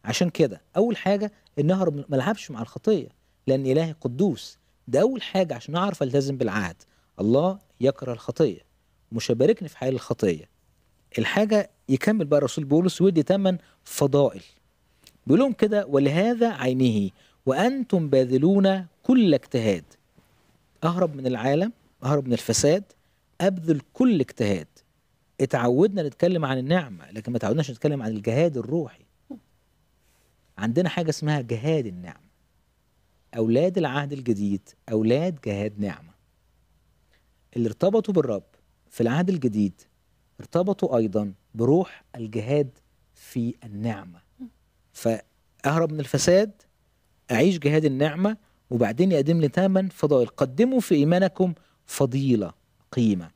S2: عشان كده اول حاجه اني اهرب ما العبش مع الخطيه لان الهي قدوس ده اول حاجه عشان اعرف التزم بالعهد الله يكره الخطيه مش هيباركني في حال الخطيه الحاجه يكمل بقى الرسول بولس ودي تمن فضائل بيقول لهم كده ولهذا عينه وأنتم باذلون كل اجتهاد أهرب من العالم أهرب من الفساد أبذل كل اجتهاد اتعودنا نتكلم عن النعمة لكن ما تعودناش نتكلم عن الجهاد الروحي عندنا حاجة اسمها جهاد النعمة أولاد العهد الجديد أولاد جهاد نعمة اللي ارتبطوا بالرب في العهد الجديد ارتبطوا أيضا بروح الجهاد في النعمة فأهرب من الفساد أعيش جهاد النعمة وبعدين يقدم لي ثمن فضائل قدموا في إيمانكم فضيلة قيمة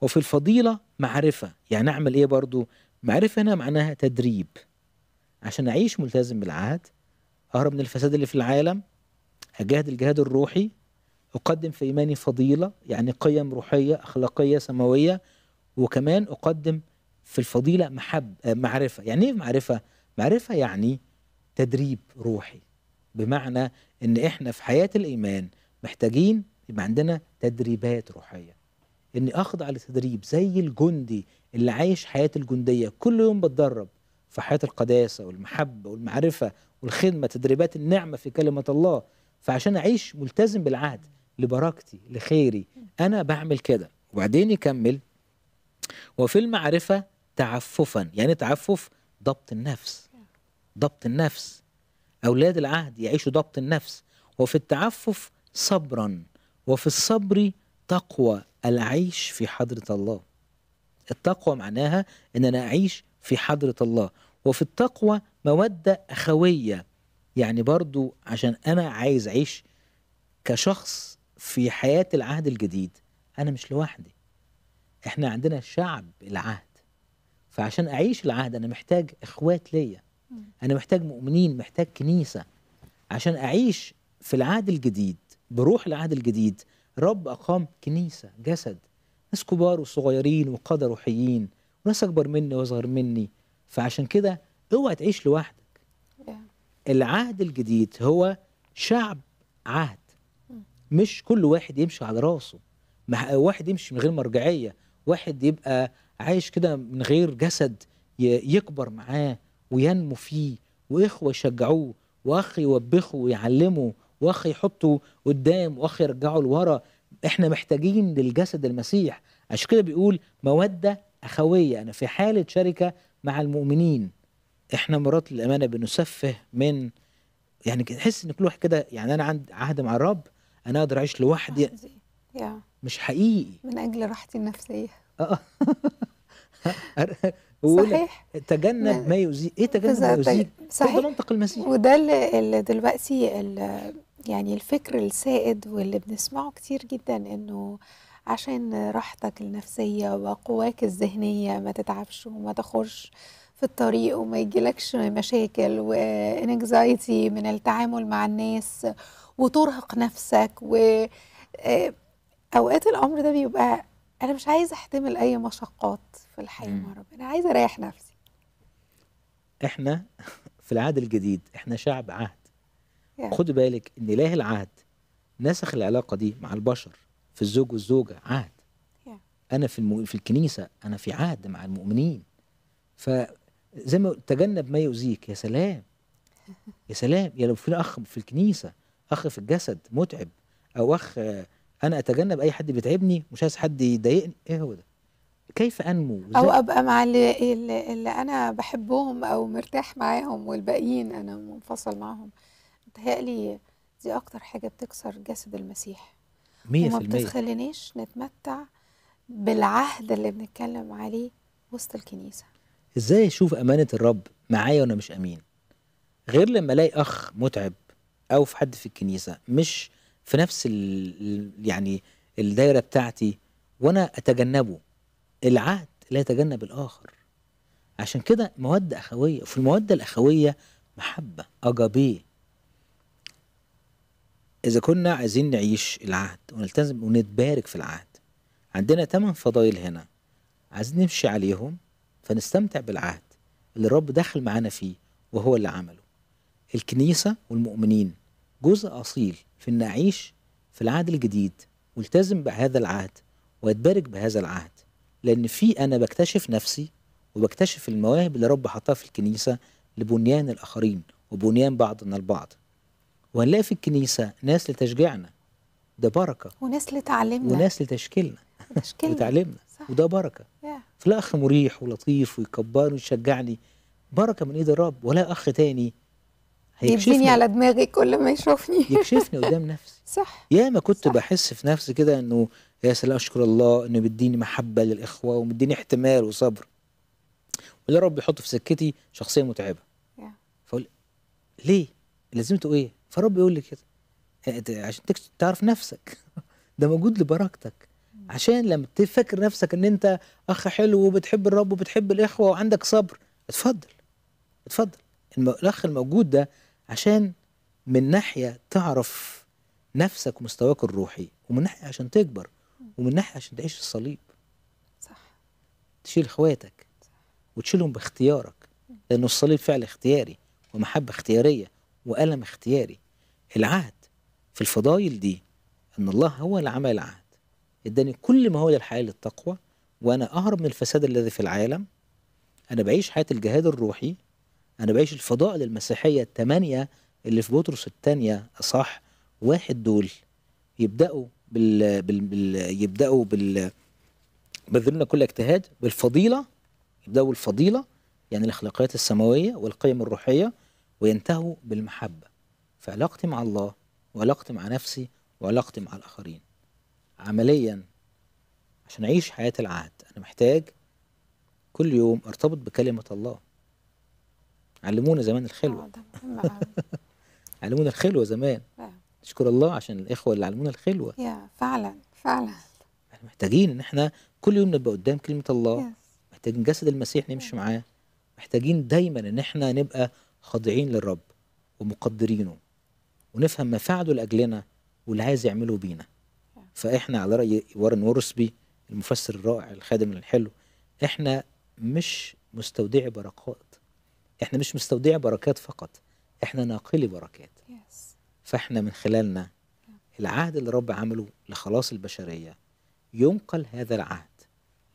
S2: وفي الفضيلة معرفة يعني أعمل إيه برضو معرفة هنا معناها تدريب عشان أعيش ملتزم بالعهد أهرب من الفساد اللي في العالم أجاهد الجهاد الروحي أقدم في إيماني فضيلة يعني قيم روحية أخلاقية سماوية وكمان أقدم في الفضيلة محب معرفة يعني إيه معرفة؟ معرفة يعني تدريب روحي بمعنى ان احنا في حياه الايمان محتاجين يبقى عندنا تدريبات روحيه اني اخضع لتدريب زي الجندي اللي عايش حياه الجنديه كل يوم بتدرب في حياه القداسه والمحبه والمعرفه والخدمه تدريبات النعمه في كلمه الله فعشان اعيش ملتزم بالعهد لبركتي لخيري انا بعمل كده وبعدين يكمل وفي المعرفه تعففا يعني تعفف ضبط النفس ضبط النفس أولاد العهد يعيشوا ضبط النفس وفي التعفف صبرا وفي الصبر تقوى العيش في حضرة الله التقوى معناها أن أنا أعيش في حضرة الله وفي التقوى مودة أخوية يعني برضو عشان أنا عايز أعيش كشخص في حياة العهد الجديد أنا مش لوحدي إحنا عندنا شعب العهد فعشان أعيش العهد أنا محتاج إخوات ليا أنا محتاج مؤمنين محتاج كنيسة عشان أعيش في العهد الجديد بروح العهد الجديد رب أقام كنيسة جسد ناس كبار وصغيرين وقادة روحيين وناس أكبر مني وأصغر مني فعشان كده اوعى تعيش لوحدك العهد الجديد هو شعب عهد مش كل واحد يمشي على راسه واحد يمشي من غير مرجعية واحد يبقى عايش كده من غير جسد يكبر معاه وينمو فيه واخوه يشجعوه واخ يوبخه ويعلمه واخ يحطه قدام واخ يرجعه لورا احنا محتاجين للجسد المسيح عشان كده بيقول موده اخويه انا في حاله شركه مع المؤمنين احنا مرات للامانه بنسفه من يعني تحس ان كل واحد كده يعني انا عند عهد مع الرب انا اقدر اعيش لوحدي مش حقيقي
S1: من اجل راحتي النفسيه آه.
S2: صحيح تجنب ما يؤذيك ايه تجنب ما يؤذيك
S1: طيب، صحيح ده منطق المسيح وده اللي دلوقتي يعني الفكر السائد واللي بنسمعه كتير جدا انه عشان راحتك النفسية وقواك الذهنية ما تتعبش وما تخرش في الطريق وما يجيلكش مشاكل وانكزايتي من التعامل مع الناس وترهق نفسك و آه، اوقات الامر ده بيبقى انا مش عايزه احتمل اي مشقات في الحياه مم. مع ربنا عايزه اريح نفسي
S2: احنا في العهد الجديد احنا شعب عهد يعني. خد بالك ان اله العهد نسخ العلاقه دي مع البشر في الزوج والزوجه عهد yeah. انا في المو... في الكنيسه انا في عهد مع المؤمنين فزي زي ما تجنب ما يؤذيك يا سلام يا سلام يا لو في اخ في الكنيسه اخ في الجسد متعب او اخ انا اتجنب اي حد بيتعبني مش عايز حد يضايقني ايه هو ده كيف انمو او ابقى
S1: مع اللي, اللي انا بحبهم او مرتاح معاهم والباقيين انا منفصل معاهم متهيألي دي اكتر حاجه بتكسر جسد المسيح 100% وما بتخلينيش نتمتع بالعهد اللي بنتكلم عليه وسط الكنيسه
S2: ازاي اشوف امانه الرب معايا وانا مش امين غير لما الاقي اخ متعب او في حد في الكنيسه مش في نفس الـ يعني الدايره بتاعتي وانا اتجنبه العهد لا يتجنب الآخر عشان كده مودة أخوية وفي المودة الأخوية محبة أجابيه إذا كنا عايزين نعيش العهد ونلتزم ونتبارك في العهد عندنا تمن فضائل هنا عايزين نمشي عليهم فنستمتع بالعهد اللي الرب دخل معانا فيه وهو اللي عمله الكنيسة والمؤمنين جزء أصيل في أن أعيش في العهد الجديد والتزم بهذا العهد وأتبارك بهذا العهد لأن في أنا بكتشف نفسي وبكتشف المواهب اللي رب حطها في الكنيسة لبنيان الآخرين وبنيان بعضنا البعض وهنلاقي في الكنيسة ناس لتشجيعنا ده بركة
S1: وناس لتعلمنا وناس
S2: لتشكيلنا تشكيلنا وتعلمنا صح. وده بركة yeah. في الأخ مريح ولطيف ويكبرني ويشجعني بركة من إيد الرب ولا أخ تاني يبني على
S1: دماغي كل ما
S2: يشوفني يكشفني قدام نفسي صح ياما كنت صح. بحس في نفسي كده انه يا سلام اشكر الله انه بيديني محبه للاخوه ومديني احتمال وصبر ولا رب يحط في سكتي شخصيه متعبه yeah. فاقول ليه لازمته ايه فرب يقول لي كده إيه، عشان تعرف نفسك ده موجود لبركتك mm. عشان لما تفكر نفسك ان انت اخ حلو وبتحب الرب وبتحب الاخوه وعندك صبر اتفضل اتفضل الاخ الموجود ده عشان من ناحيه تعرف نفسك ومستواك الروحي ومن ناحيه عشان تكبر ومن ناحيه عشان تعيش الصليب صح تشيل اخواتك وتشيلهم باختيارك لانه الصليب فعل اختياري ومحبه اختياريه والم اختياري العهد في الفضايل دي ان الله هو اللي عمل العهد اداني كل ما هو للحياه للتقوى وانا اهرب من الفساد الذي في العالم انا بعيش حياه الجهاد الروحي انا بعيش الفضائل المسيحيه الثمانيه اللي في بطرس الثانيه صح واحد دول يبداوا بال, بال, بال يبداوا بال بذلنا كل اجتهاد بالفضيله يبداوا بالفضيله يعني الاخلاقيات السماويه والقيم الروحيه وينتهوا بالمحبه فعلاقتي مع الله وعلاقتي مع نفسي وعلاقتي مع الاخرين عمليا عشان اعيش حياه العهد انا محتاج كل يوم ارتبط بكلمه الله علمونا زمان الخلوه آه، علمونا الخلوه زمان نشكر الله عشان الإخوة اللي علمونا الخلوة
S1: يا فعلا فعلا
S2: احنا محتاجين إن احنا كل يوم نبقى قدام كلمة الله يس. محتاجين جسد المسيح نمشي معاه محتاجين دايما إن احنا نبقى خاضعين للرب ومقدرينه ونفهم فعله لأجلنا واللي عايز يعمله بينا yeah. فإحنا على رأي وارن ورسبي المفسر الرائع الخادم الحلو احنا مش مستودعي بركات احنا مش مستودعي بركات فقط احنا ناقلي بركات يس. فاحنا من خلالنا العهد اللي رب عمله لخلاص البشرية ينقل هذا العهد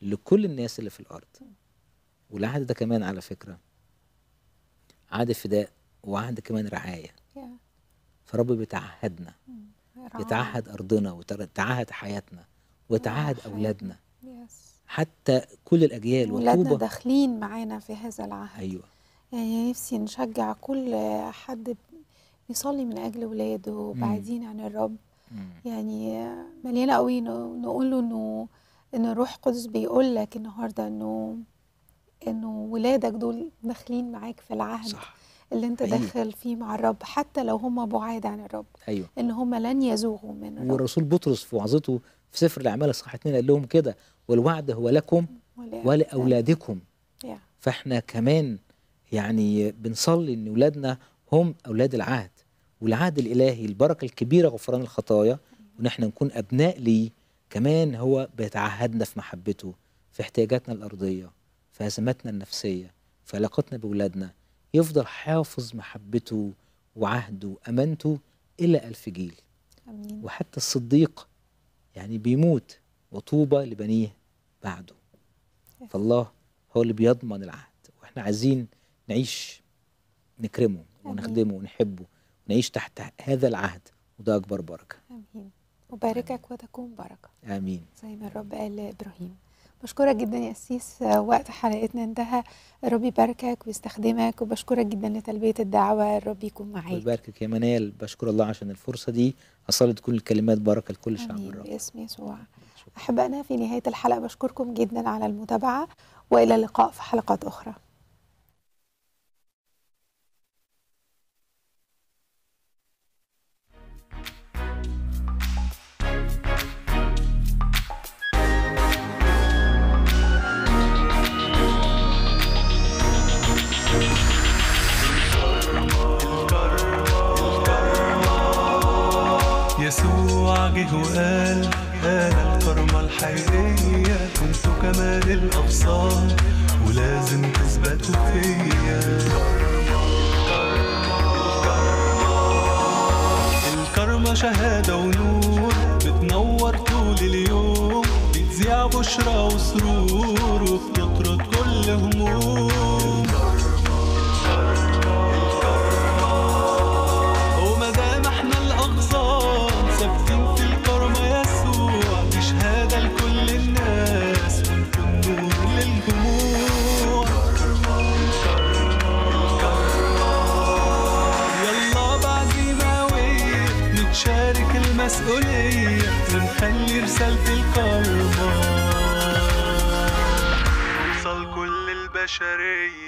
S2: لكل الناس اللي في الأرض والعهد ده كمان على فكرة عهد فداء وعهد كمان رعاية فرب بيتعهدنا
S3: mm. يتعهد
S2: أرضنا ويتعهد حياتنا ويتعهد أولادنا حتى كل الأجيال والطوبة
S1: داخلين معانا في هذا العهد أيوة يعني نفسي نشجع كل حد يصلي من اجل ولاده بعيدين عن الرب يعني مليانه قوي نقول له انه ان الروح القدس بيقول لك النهارده انه انه ولادك دول داخلين معاك في العهد صح. اللي انت أيوة. داخل فيه مع الرب حتى لو هم بعاد عن الرب أيوة. ان هم لن يزوغوا من الرب
S2: والرسول بطرس في وعظته في سفر الاعمال اصحاح 2 قال لهم كده والوعد هو لكم ولاولادكم فاحنا كمان يعني بنصلي ان اولادنا هم اولاد العهد والعهد الإلهي البركة الكبيرة غفران الخطايا ونحن نكون أبناء ليه كمان هو بيتعهدنا في محبته في احتياجاتنا الأرضية في أزماتنا النفسية في علاقتنا باولادنا يفضل حافظ محبته وعهده وأمانته إلى ألف جيل أمين. وحتى الصديق يعني بيموت وطوبى لبنيه بعده فالله هو اللي بيضمن العهد واحنا عايزين نعيش نكرمه ونخدمه ونحبه نعيش تحت هذا العهد وده أكبر بركة
S1: آمين وباركك وتكون بركة آمين زي ما الرب قال لإبراهيم بشكرك جدا يا أسيس وقت حلقتنا انتهى الرب يباركك ويستخدمك وبشكرك جدا لتلبية الدعوة الرب يكون معاك
S2: ويباركك يا منال بشكر الله عشان الفرصة دي أصلي تكون الكلمات بركة لكل شعب الرب باسم يسوع
S1: أحبائنا في نهاية الحلقة بشكركم جدا على المتابعة وإلى اللقاء في حلقات أخرى
S5: جه وقال أنا الكرمة الحقيقية كنتوا كمال الأبصار ولازم تثبتوا فيا الكرمة شهادة ونور بتنور طول اليوم بتذيع بشرى وسرور وبتطرد كل هموم مسؤولية بنخلي رسالتي القلب توصل كل البشرية